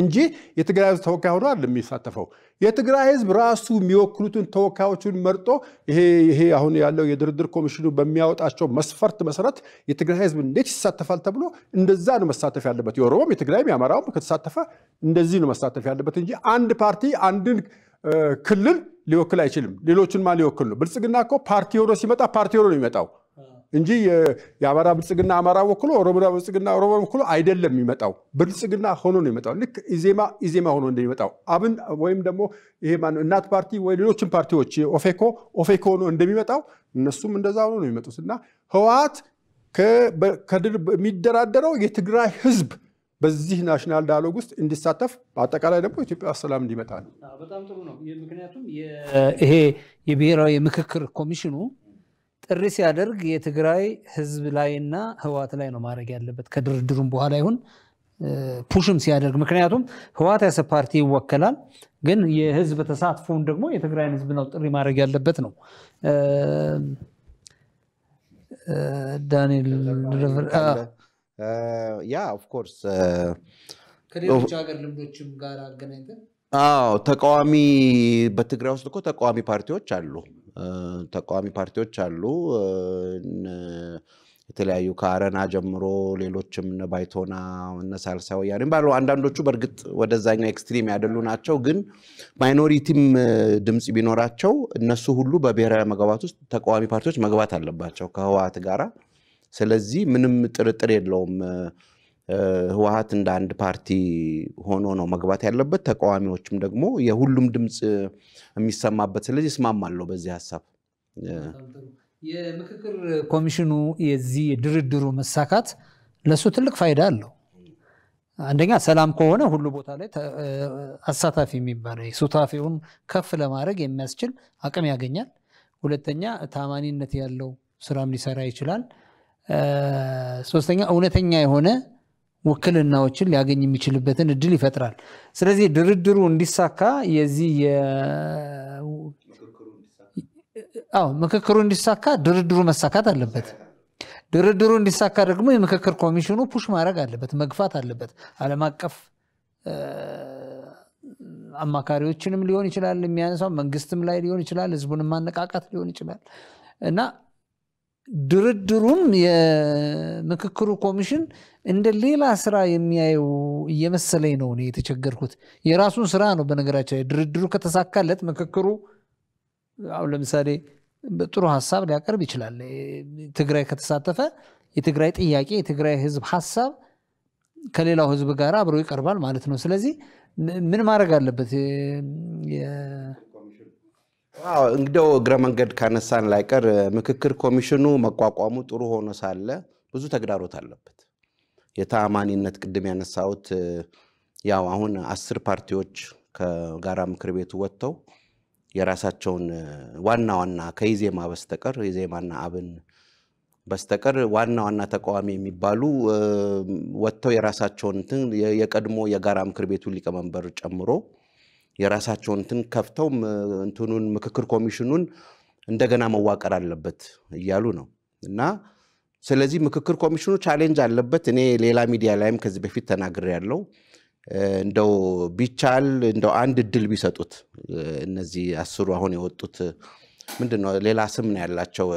እንጂ የትግራይ ህዝብ ተወካይ ሆኖ አይደለም የሚሳተፈው። የትግራይ ህዝብ ራሱ የሚወክሉትን ተወካዮቹን መርጦ ይሄ አሁን ያለው የድርድር ኮሚሽኑ በሚያወጣቸው መስፈርት መሰረት የትግራይ ህዝብ እንዴት ይሳተፋል ተብሎ እንደዛ ነው መሳተፍ ያለበት። የኦሮሞም የትግራይም የአማራውም ከተሳተፈ እንደዚህ ነው መሳተፍ ያለበት እንጂ አንድ ፓርቲ አንድን ክልል ሊወክል አይችልም። ሌሎችን ማን ሊወክል ነው? ብልጽግና እኮ ፓርቲ ሆኖ ሲመጣ ፓርቲ ሆኖ ነው የሚመጣው። እንጂ የአማራ ብልጽግና አማራ ወክሎ ኦሮሞና ብልጽግና ኦሮሞ ወክሎ አይደለም የሚመጣው፣ ብልጽግና ሆኖ ነው የሚመጣው። ልክ ኢዜማ ኢዜማ ሆኖ እንደሚመጣው አብን ወይም ደግሞ ይሄ ማነው እናት ፓርቲ ወይ ሌሎችን ፓርቲዎች ኦፌኮ ኦፌኮ ሆኖ እንደሚመጣው እነሱም እንደዛ ሆኖ ነው የሚመጡት እና ህወሓት ከድር የሚደራደረው የትግራይ ህዝብ በዚህ ናሽናል ዳያሎግ ውስጥ እንዲሳተፍ በአጠቃላይ ደግሞ ኢትዮጵያ ሰላም እንዲመጣ ነው። በጣም ጥሩ ነው። ምክንያቱም ይሄ የብሔራዊ ምክክር ኮሚሽኑ ጥሪ ሲያደርግ የትግራይ ህዝብ ላይና ህዋት ላይ ነው ማድረግ ያለበት ከድርድሩም በኋላ ይሁን ፑሽም ሲያደርግ ምክንያቱም ህዋት ያሰ ፓርቲ ይወከላል፣ ግን የህዝብ ተሳትፎውን ደግሞ የትግራይን ህዝብ ነው ጥሪ ማድረግ ያለበት ነው። ዳንኤል ያ ኦፍኮርስ ከሌሎች ሀገር ልምዶችም ጋር አገናኝተን ተቃዋሚ በትግራይ ውስጥ እኮ ተቃዋሚ ፓርቲዎች አሉ። ተቃዋሚ ፓርቲዎች አሉ። የተለያዩ ከአረና ጀምሮ ሌሎችም እነ ባይቶና እነ ሳልሳይ ወያኔ ባለው አንዳንዶቹ በእርግጥ ወደዛኛው ኤክስትሪም ያደሉ ናቸው። ግን ማይኖሪቲም ድምፅ ቢኖራቸው እነሱ ሁሉ በብሔራዊ መግባባት ውስጥ ተቃዋሚ ፓርቲዎች መግባት አለባቸው ከህወሓት ጋራ። ስለዚህ ምንም ጥርጥር የለውም። ህወሀት እንደ አንድ ፓርቲ ሆኖ ነው መግባት ያለበት። ተቃዋሚዎችም ደግሞ የሁሉም ድምፅ የሚሰማበት ስለዚህ እስማማለሁ በዚህ ሀሳብ። የምክክር ኮሚሽኑ የዚህ ድርድሩ መሳካት ለእሱ ትልቅ ፋይዳ አለው። አንደኛ ሰላም ከሆነ ሁሉ ቦታ ላይ አሳታፊ የሚባለው ሱታፊውን ከፍ ለማድረግ የሚያስችል አቅም ያገኛል። ሁለተኛ ታማኒነት ያለው ስራም ሊሰራ ይችላል። ሶስተኛ እውነተኛ የሆነ ውክልናዎችን ሊያገኝ የሚችልበትን እድል ይፈጥራል። ስለዚህ ድርድሩ እንዲሳካ የዚህ አዎ ምክክሩ እንዲሳካ ድርድሩ መሳካት አለበት። ድርድሩ እንዲሳካ ደግሞ የምክክር ኮሚሽኑ ፑሽ ማድረግ አለበት፣ መግፋት አለበት። ዓለም አቀፍ አማካሪዎችንም ሊሆን ይችላል የሚያነሳው፣ መንግስትም ላይ ሊሆን ይችላል፣ ህዝቡን ማነቃቃት ሊሆን ይችላል እና ድርድሩም የምክክሩ ኮሚሽን እንደ ሌላ ስራ የሚያየው እየመሰለኝ ነው እኔ የተቸገርኩት። የራሱን ስራ ነው በነገራችን ላይ ድርድሩ ከተሳካለት ምክክሩ አሁን ለምሳሌ ጥሩ ሀሳብ ሊያቀርብ ይችላል። ትግራይ ከተሳተፈ የትግራይ ጥያቄ የትግራይ ህዝብ ሀሳብ ከሌላው ህዝብ ጋር አብሮ ይቀርባል ማለት ነው። ስለዚህ ምን ማድረግ አለበት? እንግዲው እግረ መንገድ ካነሳን ላይቀር ምክክር ኮሚሽኑ መቋቋሙ ጥሩ ሆኖ ሳለ ብዙ ተግዳሮት አለበት። የተአማኒነት ቅድም ያነሳሁት ያው አሁን አስር ፓርቲዎች ከጋራ ምክር ቤቱ ወጥተው የራሳቸውን ዋና ዋና ከኢዜማ በስተቀር ኢዜማና አብን በስተቀር ዋና ዋና ተቃዋሚ የሚባሉ ወጥተው የራሳቸውን እንትን የቀድሞ የጋራ ምክር ቤቱ ሊቀመንበር ጨምሮ የራሳቸውን እንትን ከፍተው እንትኑን ምክክር ኮሚሽኑን እንደገና መዋቀር አለበት እያሉ ነው እና ስለዚህ ምክክር ኮሚሽኑ ቻሌንጅ አለበት። እኔ ሌላ ሚዲያ ላይም ከዚህ በፊት ያለው እንደው ቢቻል እንደው አንድ እድል ቢሰጡት እነዚህ አስሩ አሁን የወጡት ምንድን ነው ሌላ ስም ነው ያላቸው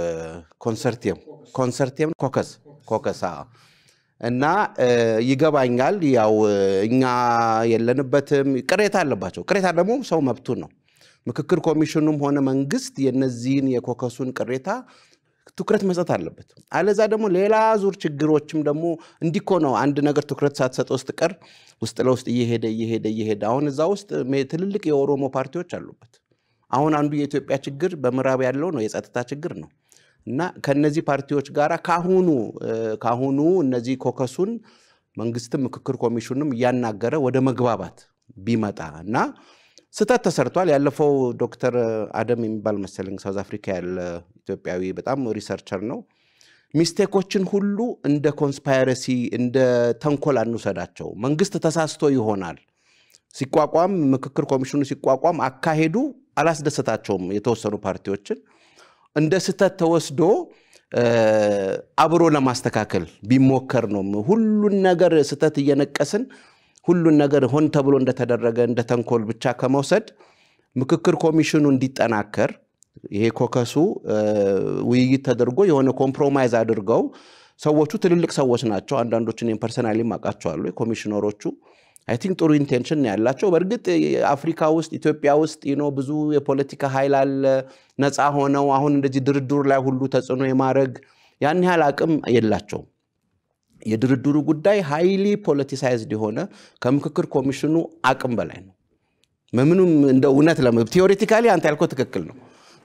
ኮንሰርቲየም ኮንሰርቲየም ኮከስ ኮከስ እና ይገባኛል። ያው እኛ የለንበትም። ቅሬታ አለባቸው። ቅሬታ ደግሞ ሰው መብቱ ነው። ምክክር ኮሚሽኑም ሆነ መንግስት የነዚህን የኮከሱን ቅሬታ ትኩረት መስጠት አለበት። አለዛ ደግሞ ሌላ ዙር ችግሮችም ደግሞ እንዲኮ ነው። አንድ ነገር ትኩረት ሳትሰጠው ስትቀር ውስጥ ለውስጥ እየሄደ እየሄደ እየሄደ አሁን እዛ ውስጥ ትልልቅ የኦሮሞ ፓርቲዎች አሉበት። አሁን አንዱ የኢትዮጵያ ችግር በምዕራብ ያለው ነው፣ የጸጥታ ችግር ነው። እና ከነዚህ ፓርቲዎች ጋር ካሁኑ ካሁኑ እነዚህ ኮከሱን መንግስትም ምክክር ኮሚሽኑም እያናገረ ወደ መግባባት ቢመጣ እና ስህተት ተሰርቷል። ያለፈው ዶክተር አደም የሚባል መሰለኝ ሳውዝ አፍሪካ ያለ ኢትዮጵያዊ በጣም ሪሰርቸር ነው። ሚስቴኮችን ሁሉ እንደ ኮንስፓይረሲ እንደ ተንኮል አንውሰዳቸው። መንግስት ተሳስቶ ይሆናል ሲቋቋም ምክክር ኮሚሽኑ ሲቋቋም አካሄዱ አላስደሰታቸውም የተወሰኑ ፓርቲዎችን እንደ ስህተት ተወስዶ አብሮ ለማስተካከል ቢሞከር ነው። ሁሉን ነገር ስህተት እየነቀስን ሁሉን ነገር ሆን ተብሎ እንደተደረገ እንደ ተንኮል ብቻ ከመውሰድ ምክክር ኮሚሽኑ እንዲጠናከር ይሄ ኮከሱ ውይይት ተደርጎ የሆነ ኮምፕሮማይዝ አድርገው ሰዎቹ ትልልቅ ሰዎች ናቸው። አንዳንዶቹ እኔም ፐርሰናሊ አውቃቸዋለሁ። የኮሚሽነሮቹ አይ ቲንክ ጥሩ ኢንቴንሽን ያላቸው። በእርግጥ አፍሪካ ውስጥ ኢትዮጵያ ውስጥ ኖ ብዙ የፖለቲካ ኃይል አለ። ነፃ ሆነው አሁን እንደዚህ ድርድሩ ላይ ሁሉ ተጽዕኖ የማድረግ ያን ያህል አቅም የላቸውም። የድርድሩ ጉዳይ ሃይሊ ፖለቲሳይዝድ የሆነ ከምክክር ኮሚሽኑ አቅም በላይ ነው። ምንም እንደ እውነት ቲዎሬቲካሊ አንተ ያልከው ትክክል ነው።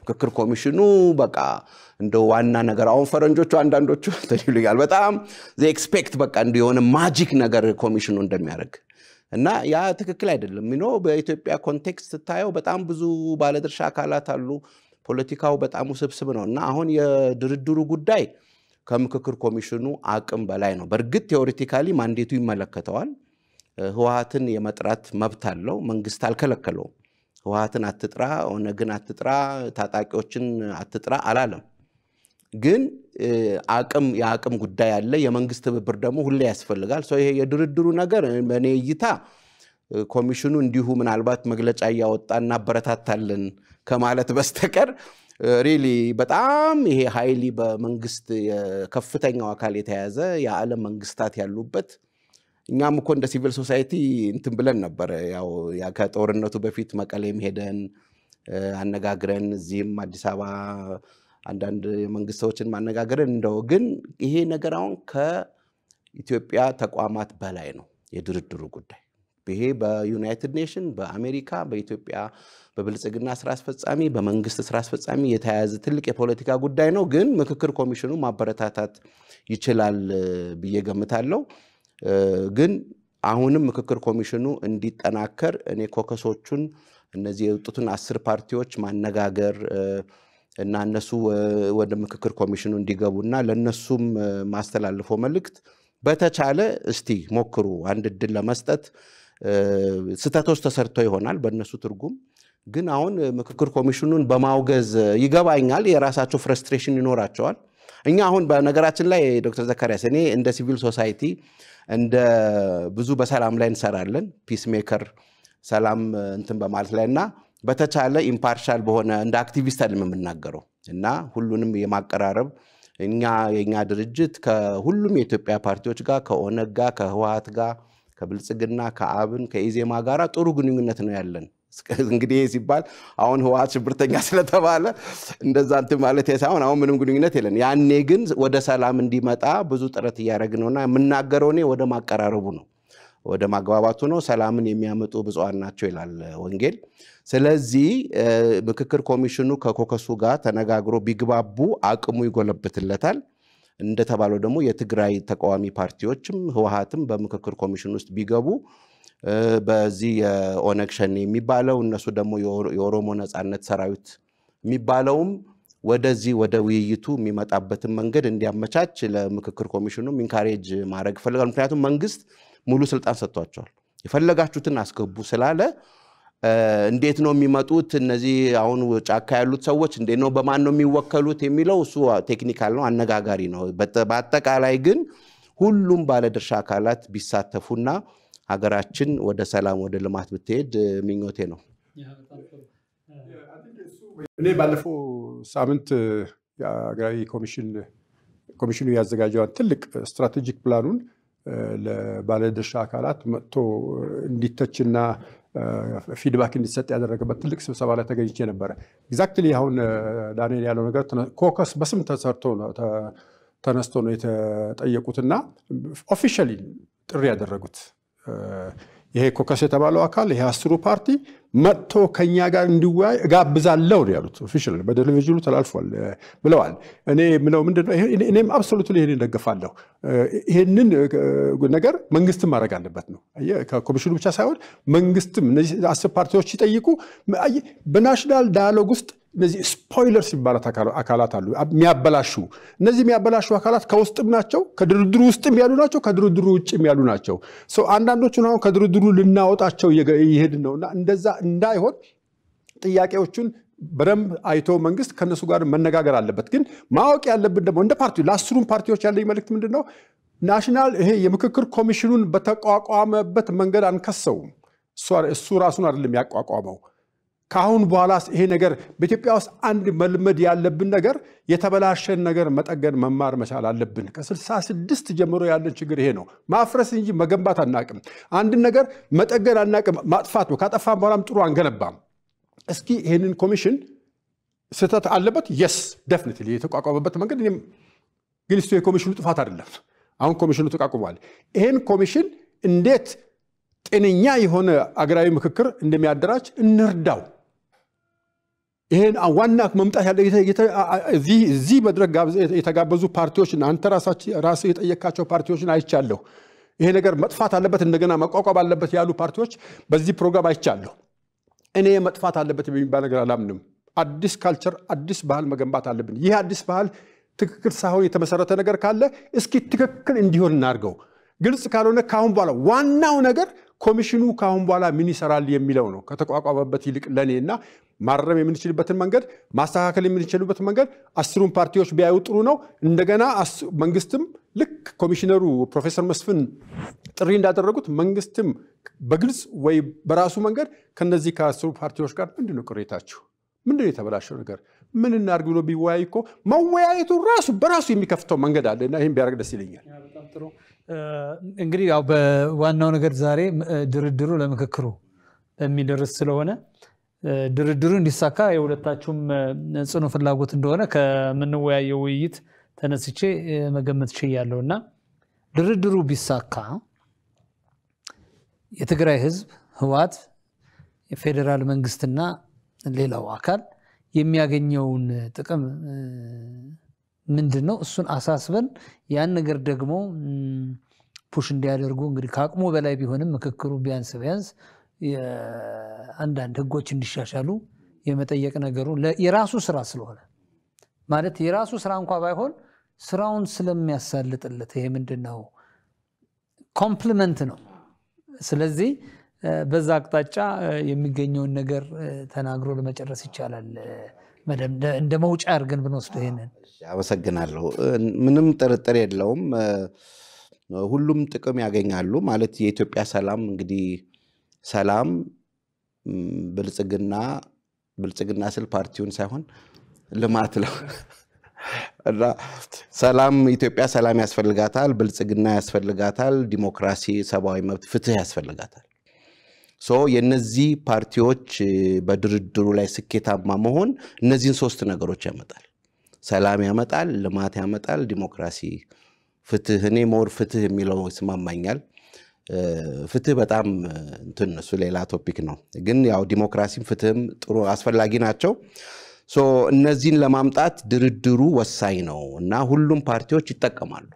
ምክክር ኮሚሽኑ በቃ እንደ ዋና ነገር አሁን ፈረንጆቹ አንዳንዶቹ *laughs* ይሉኛል በጣም ኤክስፔክት በቃ እንዲ የሆነ ማጂክ ነገር ኮሚሽኑ እንደሚያደርግ እና ያ ትክክል አይደለም ኖ በኢትዮጵያ ኮንቴክስት ስታየው በጣም ብዙ ባለድርሻ አካላት አሉ ፖለቲካው በጣም ውስብስብ ነው እና አሁን የድርድሩ ጉዳይ ከምክክር ኮሚሽኑ አቅም በላይ ነው በእርግጥ ቴዎሪቲካሊ ማንዴቱ ይመለከተዋል ህወሀትን የመጥራት መብት አለው መንግስት አልከለከለውም ህወሀትን አትጥራ፣ ኦነግን አትጥራ፣ ታጣቂዎችን አትጥራ አላለም። ግን አቅም የአቅም ጉዳይ አለ። የመንግስት ትብብር ደግሞ ሁሌ ያስፈልጋል። ሰው ይሄ የድርድሩ ነገር በእኔ እይታ ኮሚሽኑ እንዲሁ ምናልባት መግለጫ እያወጣ እናበረታታለን ከማለት በስተቀር ሪሊ በጣም ይሄ ሀይሊ በመንግስት ከፍተኛው አካል የተያዘ የዓለም መንግስታት ያሉበት እኛም እኮ እንደ ሲቪል ሶሳይቲ እንትን ብለን ነበረ። ያው ከጦርነቱ በፊት መቀሌም ሄደን አነጋግረን እዚህም አዲስ አበባ አንዳንድ የመንግስት ሰዎችን ማነጋገርን እንደው ግን ይሄ ነገር አሁን ከኢትዮጵያ ተቋማት በላይ ነው የድርድሩ ጉዳይ። ይሄ በዩናይትድ ኔሽን፣ በአሜሪካ፣ በኢትዮጵያ በብልጽግና ስራ አስፈጻሚ፣ በመንግስት ስራ አስፈጻሚ የተያያዘ ትልቅ የፖለቲካ ጉዳይ ነው። ግን ምክክር ኮሚሽኑ ማበረታታት ይችላል ብዬ ገምታለሁ። ግን አሁንም ምክክር ኮሚሽኑ እንዲጠናከር እኔ ኮከሶቹን እነዚህ የወጡትን አስር ፓርቲዎች ማነጋገር እና እነሱ ወደ ምክክር ኮሚሽኑ እንዲገቡና ለእነሱም ማስተላልፎ መልእክት በተቻለ እስቲ ሞክሩ፣ አንድ እድል ለመስጠት ስህተቶች ተሰርተው ይሆናል በእነሱ ትርጉም ግን አሁን ምክክር ኮሚሽኑን በማውገዝ ይገባኛል፣ የራሳቸው ፍረስትሬሽን ይኖራቸዋል። እኛ አሁን በነገራችን ላይ ዶክተር ዘካርያስ እኔ እንደ ሲቪል ሶሳይቲ እንደ ብዙ በሰላም ላይ እንሰራለን ፒስ ሜከር ሰላም እንትን በማለት ላይ እና በተቻለ ኢምፓርሻል በሆነ እንደ አክቲቪስት አይደለም የምናገረው እና ሁሉንም የማቀራረብ እኛ የእኛ ድርጅት ከሁሉም የኢትዮጵያ ፓርቲዎች ጋር ከኦነግ ጋር ከህወሀት ጋር ከብልጽግና ከአብን ከኢዜማ ጋር ጥሩ ግንኙነት ነው ያለን እንግዲህ ሲባል አሁን ህወሓት ሽብርተኛ *laughs* ስለተባለ እንደዛ እንትን ማለት ሳይሆን አሁን ምንም ግንኙነት የለን። ያኔ ግን ወደ ሰላም እንዲመጣ ብዙ ጥረት እያደረግ ነውና የምናገረው እኔ ወደ ማቀራረቡ ነው፣ ወደ ማግባባቱ ነው። ሰላምን የሚያመጡ ብፁዓን ናቸው ይላል ወንጌል። ስለዚህ ምክክር ኮሚሽኑ ከኮከሱ ጋር ተነጋግሮ ቢግባቡ አቅሙ ይጎለብትለታል። እንደተባለው ደግሞ የትግራይ ተቃዋሚ ፓርቲዎችም ህወሓትም በምክክር ኮሚሽን ውስጥ ቢገቡ በዚህ የኦነግ ሸኔ የሚባለው እነሱ ደግሞ የኦሮሞ ነፃነት ሰራዊት የሚባለውም ወደዚህ ወደ ውይይቱ የሚመጣበትን መንገድ እንዲያመቻች ለምክክር ኮሚሽኑ ኢንካሬጅ ማድረግ ይፈልጋል። ምክንያቱም መንግስት ሙሉ ስልጣን ሰጥቷቸዋል። የፈለጋችሁትን አስገቡ ስላለ እንዴት ነው የሚመጡት እነዚህ አሁን ጫካ ያሉት ሰዎች እንዴት ነው በማን ነው የሚወከሉት የሚለው እሱ ቴክኒካል ነው፣ አነጋጋሪ ነው። በአጠቃላይ ግን ሁሉም ባለድርሻ አካላት ቢሳተፉና ሀገራችን ወደ ሰላም ወደ ልማት ብትሄድ ምኞቴ ነው። እኔ ባለፈው ሳምንት የአገራዊ ኮሚሽን ኮሚሽኑ ያዘጋጀዋን ትልቅ ስትራቴጂክ ፕላኑን ለባለድርሻ አካላት መጥቶ እንዲተችና ፊድባክ እንዲሰጥ ያደረገበት ትልቅ ስብሰባ ላይ ተገኝቼ ነበረ። ኤግዛክትሊ አሁን ዳንኤል ያለው ነገር ኮከስ በስም ተሰርቶ ነው ተነስቶ ነው የተጠየቁትና ኦፊሻሊ ጥሪ ያደረጉት ይሄ ኮከስ የተባለው አካል ይሄ አስሩ ፓርቲ መጥቶ ከኛ ጋር እንዲወያይ እጋብዛለሁ ነው ያሉት። ኦፊሻል በቴሌቪዥኑ ተላልፏል ብለዋል። እኔ ምለው ምንድነው እኔም አብሶሉት ይሄን እንደግፋለሁ። ይሄንን ነገር መንግስትም ማድረግ አለበት ነው ከኮሚሽኑ ብቻ ሳይሆን መንግስትም እነዚህ አስር ፓርቲዎች ሲጠይቁ በናሽናል ዳያሎግ ውስጥ እነዚህ ስፖይለርስ የሚባሉት አካላት አሉ፣ የሚያበላሹ እነዚህ የሚያበላሹ አካላት ከውስጥም ናቸው፣ ከድርድሩ ውስጥም ያሉ ናቸው፣ ከድርድሩ ውጭም ያሉ ናቸው። አንዳንዶቹን አሁን ከድርድሩ ልናወጣቸው ይሄድን ነው እና እንደዛ እንዳይሆን ጥያቄዎቹን በደንብ አይቶ መንግስት ከነሱ ጋር መነጋገር አለበት። ግን ማወቅ ያለብን ደግሞ እንደ ፓርቲ ለአስሩም ፓርቲዎች ያለኝ መልእክት ምንድን ነው? ናሽናል ይሄ የምክክር ኮሚሽኑን በተቋቋመበት መንገድ አንከሰውም። እሱ ራሱን አይደለም ያቋቋመው። ከአሁን በኋላ ይሄ ነገር በኢትዮጵያ ውስጥ አንድ መልመድ ያለብን ነገር የተበላሸን ነገር መጠገን መማር መቻል አለብን። ከ66 ጀምሮ ያለን ችግር ይሄ ነው። ማፍረስ እንጂ መገንባት አናቅም። አንድን ነገር መጠገን አናቅም፣ ማጥፋት ነው። ካጠፋን በኋላም ጥሩ አንገነባም። እስኪ ይህንን ኮሚሽን ስህተት አለበት፣ የስ ደፍኒትሊ የተቋቋመበት መንገድ ግን ስ የኮሚሽኑ ጥፋት አይደለም። አሁን ኮሚሽኑ ተቋቁሟል። ይህን ኮሚሽን እንዴት ጤነኛ የሆነ አገራዊ ምክክር እንደሚያደራጅ እንርዳው። ይህን ዋና መምጣት ያለ እዚህ መድረክ የተጋበዙ ፓርቲዎችና አንተ ራስህ የጠየካቸው ፓርቲዎችን አይቻለሁ። ይሄ ነገር መጥፋት አለበት፣ እንደገና መቋቋም አለበት ያሉ ፓርቲዎች በዚህ ፕሮግራም አይቻለሁ። እኔ መጥፋት አለበት የሚባል ነገር አላምንም። አዲስ ካልቸር፣ አዲስ ባህል መገንባት አለብን። ይህ አዲስ ባህል ትክክል ሳይሆን የተመሰረተ ነገር ካለ እስኪ ትክክል እንዲሆን እናድርገው። ግልጽ ካልሆነ ካሁን በኋላ ዋናው ነገር ኮሚሽኑ ካሁን በኋላ ምን ይሰራል የሚለው ነው ከተቋቋመበት ይልቅ ለእኔ እና ማረም የምንችልበትን መንገድ ማስተካከል የምንችልበትን መንገድ አስሩን ፓርቲዎች ቢያዩ ጥሩ ነው። እንደገና መንግስትም ልክ ኮሚሽነሩ ፕሮፌሰር መስፍን ጥሪ እንዳደረጉት መንግስትም በግልጽ ወይ በራሱ መንገድ ከነዚህ ከአስሩ ፓርቲዎች ጋር ምንድነው ነው ቅሬታችሁ? ምንድነው የተበላሸው ነገር? ምን እናድርግ ብሎ ቢወያይ እኮ መወያየቱ ራሱ በራሱ የሚከፍተው መንገድ አለ እና ይህም ቢያደርግ ደስ ይለኛል። እንግዲህ ያው በዋናው ነገር ዛሬ ድርድሩ ለምክክሩ የሚደርስ ስለሆነ ድርድሩ እንዲሳካ የሁለታችሁም ጽኑ ፍላጎት እንደሆነ ከምንወያየው ውይይት ተነስቼ መገመት ችያለሁ እና ድርድሩ ቢሳካ የትግራይ ህዝብ፣ ህወሓት፣ የፌዴራል መንግስትና ሌላው አካል የሚያገኘውን ጥቅም ምንድን ነው? እሱን አሳስበን ያን ነገር ደግሞ ፑሽ እንዲያደርጉ እንግዲህ ከአቅሙ በላይ ቢሆንም ምክክሩ ቢያንስ ቢያንስ አንዳንድ ህጎች እንዲሻሻሉ የመጠየቅ ነገሩ የራሱ ስራ ስለሆነ ማለት የራሱ ስራ እንኳ ባይሆን ስራውን ስለሚያሳልጥለት ይሄ ምንድን ነው ኮምፕሊመንት ነው። ስለዚህ በዛ አቅጣጫ የሚገኘውን ነገር ተናግሮ ለመጨረስ ይቻላል። እንደ መውጫ አድርገን ብንወስደው ይሄንን አመሰግናለሁ። ምንም ጥርጥር የለውም ሁሉም ጥቅም ያገኛሉ ማለት የኢትዮጵያ ሰላም እንግዲህ ሰላም፣ ብልጽግና ብልጽግና ስል ፓርቲውን ሳይሆን ልማት ነው *laughs* እና ሰላም ኢትዮጵያ ሰላም ያስፈልጋታል፣ ብልጽግና ያስፈልጋታል፣ ዲሞክራሲ፣ ሰብአዊ መብት፣ ፍትህ ያስፈልጋታል። ሶ የእነዚህ ፓርቲዎች በድርድሩ ላይ ስኬታማ መሆን እነዚህን ሶስት ነገሮች ያመጣል። ሰላም ያመጣል፣ ልማት ያመጣል፣ ዲሞክራሲ፣ ፍትህ። እኔ ሞር ፍትህ የሚለው ይስማማኛል። ፍትህ በጣም እንትን እሱ ሌላ ቶፒክ ነው። ግን ያው ዲሞክራሲም ፍትህም ጥሩ አስፈላጊ ናቸው። እነዚህን ለማምጣት ድርድሩ ወሳኝ ነው እና ሁሉም ፓርቲዎች ይጠቀማሉ።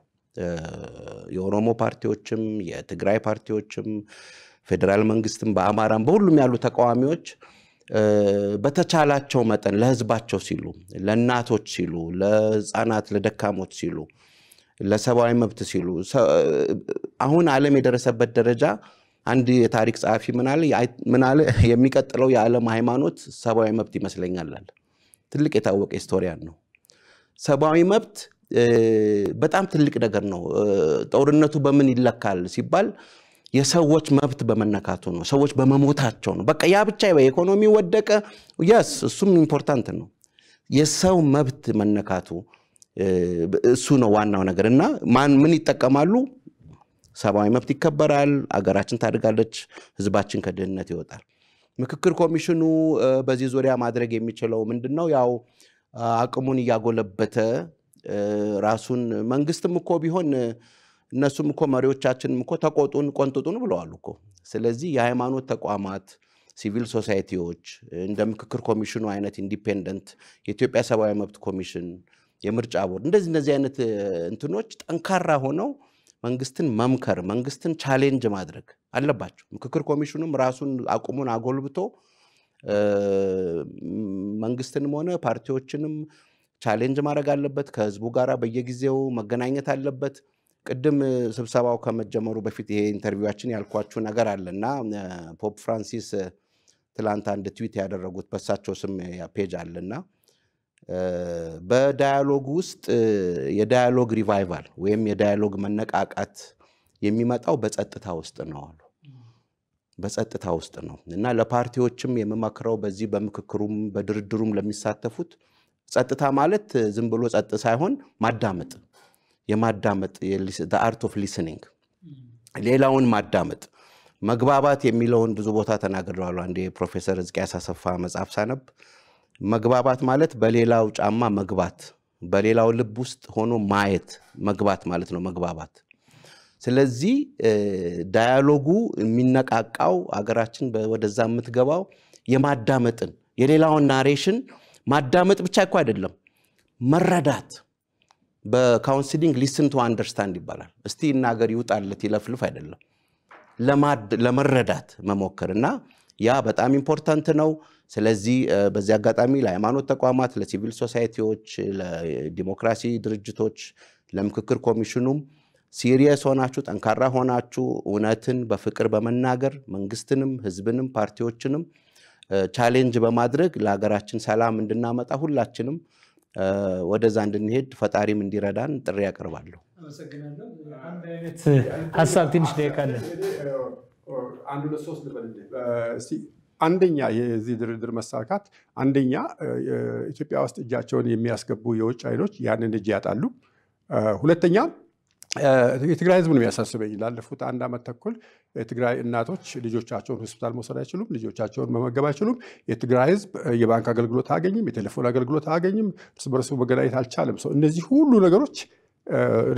የኦሮሞ ፓርቲዎችም፣ የትግራይ ፓርቲዎችም፣ ፌዴራል መንግስትም፣ በአማራም በሁሉም ያሉ ተቃዋሚዎች በተቻላቸው መጠን ለህዝባቸው ሲሉ፣ ለእናቶች ሲሉ፣ ለህፃናት፣ ለደካሞች ሲሉ፣ ለሰብአዊ መብት ሲሉ አሁን ዓለም የደረሰበት ደረጃ አንድ የታሪክ ጸሐፊ ምናለ የሚቀጥለው የዓለም ሃይማኖት ሰብአዊ መብት ይመስለኛል። ትልቅ የታወቀ ሂስቶሪያን ነው። ሰብአዊ መብት በጣም ትልቅ ነገር ነው። ጦርነቱ በምን ይለካል ሲባል የሰዎች መብት በመነካቱ ነው። ሰዎች በመሞታቸው ነው። በቃ ያ ብቻ በኢኮኖሚ ወደቀ። የስ እሱም ኢምፖርታንት ነው። የሰው መብት መነካቱ እሱ ነው ዋናው ነገር እና ማን ምን ይጠቀማሉ ሰብአዊ መብት ይከበራል፣ አገራችን ታድጋለች፣ ህዝባችን ከድህነት ይወጣል። ምክክር ኮሚሽኑ በዚህ ዙሪያ ማድረግ የሚችለው ምንድን ነው? ያው አቅሙን እያጎለበተ ራሱን መንግስትም እኮ ቢሆን እነሱም እኮ መሪዎቻችንም እኮ ተቆጡን ቆንጥጡን ብለዋል እኮ። ስለዚህ የሃይማኖት ተቋማት ሲቪል ሶሳይቲዎች እንደ ምክክር ኮሚሽኑ አይነት ኢንዲፔንደንት የኢትዮጵያ ሰብአዊ መብት ኮሚሽን፣ የምርጫ ቦርድ እንደዚህ እነዚህ አይነት እንትኖች ጠንካራ ሆነው መንግስትን መምከር፣ መንግስትን ቻሌንጅ ማድረግ አለባቸው። ምክክር ኮሚሽኑም ራሱን አቁሙን አጎልብቶ መንግስትንም ሆነ ፓርቲዎችንም ቻሌንጅ ማድረግ አለበት። ከህዝቡ ጋር በየጊዜው መገናኘት አለበት። ቅድም ስብሰባው ከመጀመሩ በፊት ይሄ ኢንተርቪዋችን ያልኳችሁ ነገር አለ እና ፖፕ ፍራንሲስ ትላንት አንድ ትዊት ያደረጉት በሳቸው ስም ፔጅ አለና በዳያሎግ ውስጥ የዳያሎግ ሪቫይቫል ወይም የዳያሎግ መነቃቃት የሚመጣው በጸጥታ ውስጥ ነው አሉ። በጸጥታ ውስጥ ነው እና ለፓርቲዎችም የምመክረው በዚህ በምክክሩም በድርድሩም ለሚሳተፉት ጸጥታ ማለት ዝም ብሎ ጸጥ ሳይሆን ማዳመጥ፣ የማዳመጥ አርት ኦፍ ሊስኒንግ፣ ሌላውን ማዳመጥ መግባባት የሚለውን ብዙ ቦታ ተናግረዋሉ። አንድ የፕሮፌሰር ሕዝቅያስ አሰፋ መጽሐፍ ሳነብ መግባባት ማለት በሌላው ጫማ መግባት፣ በሌላው ልብ ውስጥ ሆኖ ማየት መግባት ማለት ነው መግባባት። ስለዚህ ዳያሎጉ የሚነቃቃው አገራችን ወደዛ የምትገባው የማዳመጥን የሌላውን ናሬሽን ማዳመጥ ብቻ እኮ አይደለም መረዳት። በካውንስሊንግ ሊስን ቱ አንደርስታንድ ይባላል። እስቲ እናገር ይውጣለት ይለፍልፍ አይደለም፣ ለመረዳት መሞከር እና ያ በጣም ኢምፖርታንት ነው። ስለዚህ በዚህ አጋጣሚ ለሃይማኖት ተቋማት፣ ለሲቪል ሶሳይቲዎች፣ ለዲሞክራሲ ድርጅቶች፣ ለምክክር ኮሚሽኑም ሲሪየስ ሆናችሁ ጠንካራ ሆናችሁ እውነትን በፍቅር በመናገር መንግስትንም ህዝብንም ፓርቲዎችንም ቻሌንጅ በማድረግ ለሀገራችን ሰላም እንድናመጣ ሁላችንም ወደዛ እንድንሄድ ፈጣሪም እንዲረዳን ጥሪ ያቀርባለሁ። አመሰግናለሁ። አንድ አይነት ሀሳብ ትንሽ ደቂቃለን አንዱ ለሶስት አንደኛ የዚህ ድርድር መሳካት አንደኛ ኢትዮጵያ ውስጥ እጃቸውን የሚያስገቡ የውጭ ኃይሎች ያንን እጅ ያጣሉ። ሁለተኛ የትግራይ ሕዝብ ነው የሚያሳስበኝ። ላለፉት አንድ ዓመት ተኩል የትግራይ እናቶች ልጆቻቸውን ሆስፒታል መውሰድ አይችሉም፣ ልጆቻቸውን መመገብ አይችሉም። የትግራይ ሕዝብ የባንክ አገልግሎት አያገኝም፣ የቴሌፎን አገልግሎት አያገኝም፣ እርስ በርሱ መገናኘት አልቻለም። ሰው እነዚህ ሁሉ ነገሮች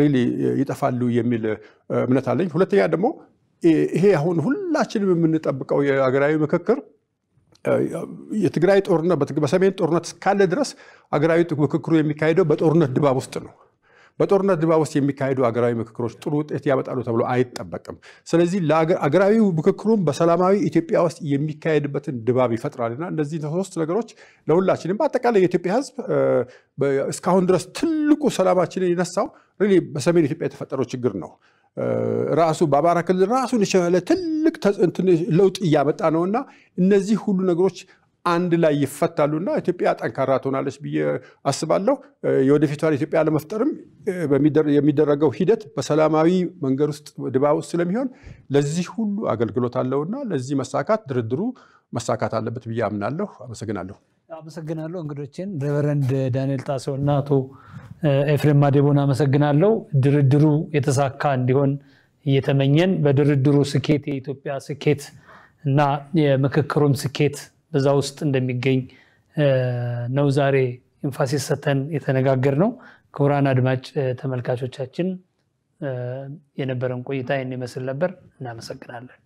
ሪሊ ይጠፋሉ የሚል እምነት አለኝ። ሁለተኛ ደግሞ ይሄ አሁን ሁላችንም የምንጠብቀው የሀገራዊ ምክክር የትግራይ ጦርነት በሰሜን ጦርነት እስካለ ድረስ አገራዊ ምክክሩ የሚካሄደው በጦርነት ድባብ ውስጥ ነው። በጦርነት ድባብ ውስጥ የሚካሄዱ አገራዊ ምክክሮች ጥሩ ውጤት ያመጣሉ ተብሎ አይጠበቅም። ስለዚህ አገራዊ ምክክሩም በሰላማዊ ኢትዮጵያ ውስጥ የሚካሄድበትን ድባብ ይፈጥራልና እነዚህ ሶስት ነገሮች ለሁላችንም በአጠቃላይ የኢትዮጵያ ሕዝብ እስካሁን ድረስ ትልቁ ሰላማችንን የነሳው በሰሜን ኢትዮጵያ የተፈጠረው ችግር ነው። ራሱ በአማራ ክልል ራሱን የቻለ ትልቅ ለውጥ እያመጣ ነውና እነዚህ ሁሉ ነገሮች አንድ ላይ ይፈታሉና ኢትዮጵያ ጠንካራ ትሆናለች ብዬ አስባለሁ። የወደፊቷን ኢትዮጵያ ለመፍጠርም የሚደረገው ሂደት በሰላማዊ መንገድ ውስጥ ድባብ ውስጥ ስለሚሆን ለዚህ ሁሉ አገልግሎት አለውና ለዚህ መሳካት ድርድሩ መሳካት አለበት ብዬ አምናለሁ። አመሰግናለሁ። አመሰግናለሁ። እንግዶችን ሬቨረንድ ዳንኤል ጣሰው እና አቶ ኤፍሬም ማዴቦን አመሰግናለሁ። ድርድሩ የተሳካ እንዲሆን እየተመኘን በድርድሩ ስኬት የኢትዮጵያ ስኬት እና የምክክሩም ስኬት በዛ ውስጥ እንደሚገኝ ነው ዛሬ ኢንፋሲስ ሰተን የተነጋገር ነው። ክቡራን አድማጭ ተመልካቾቻችን የነበረን ቆይታ ይህን ይመስል ነበር። እናመሰግናለን።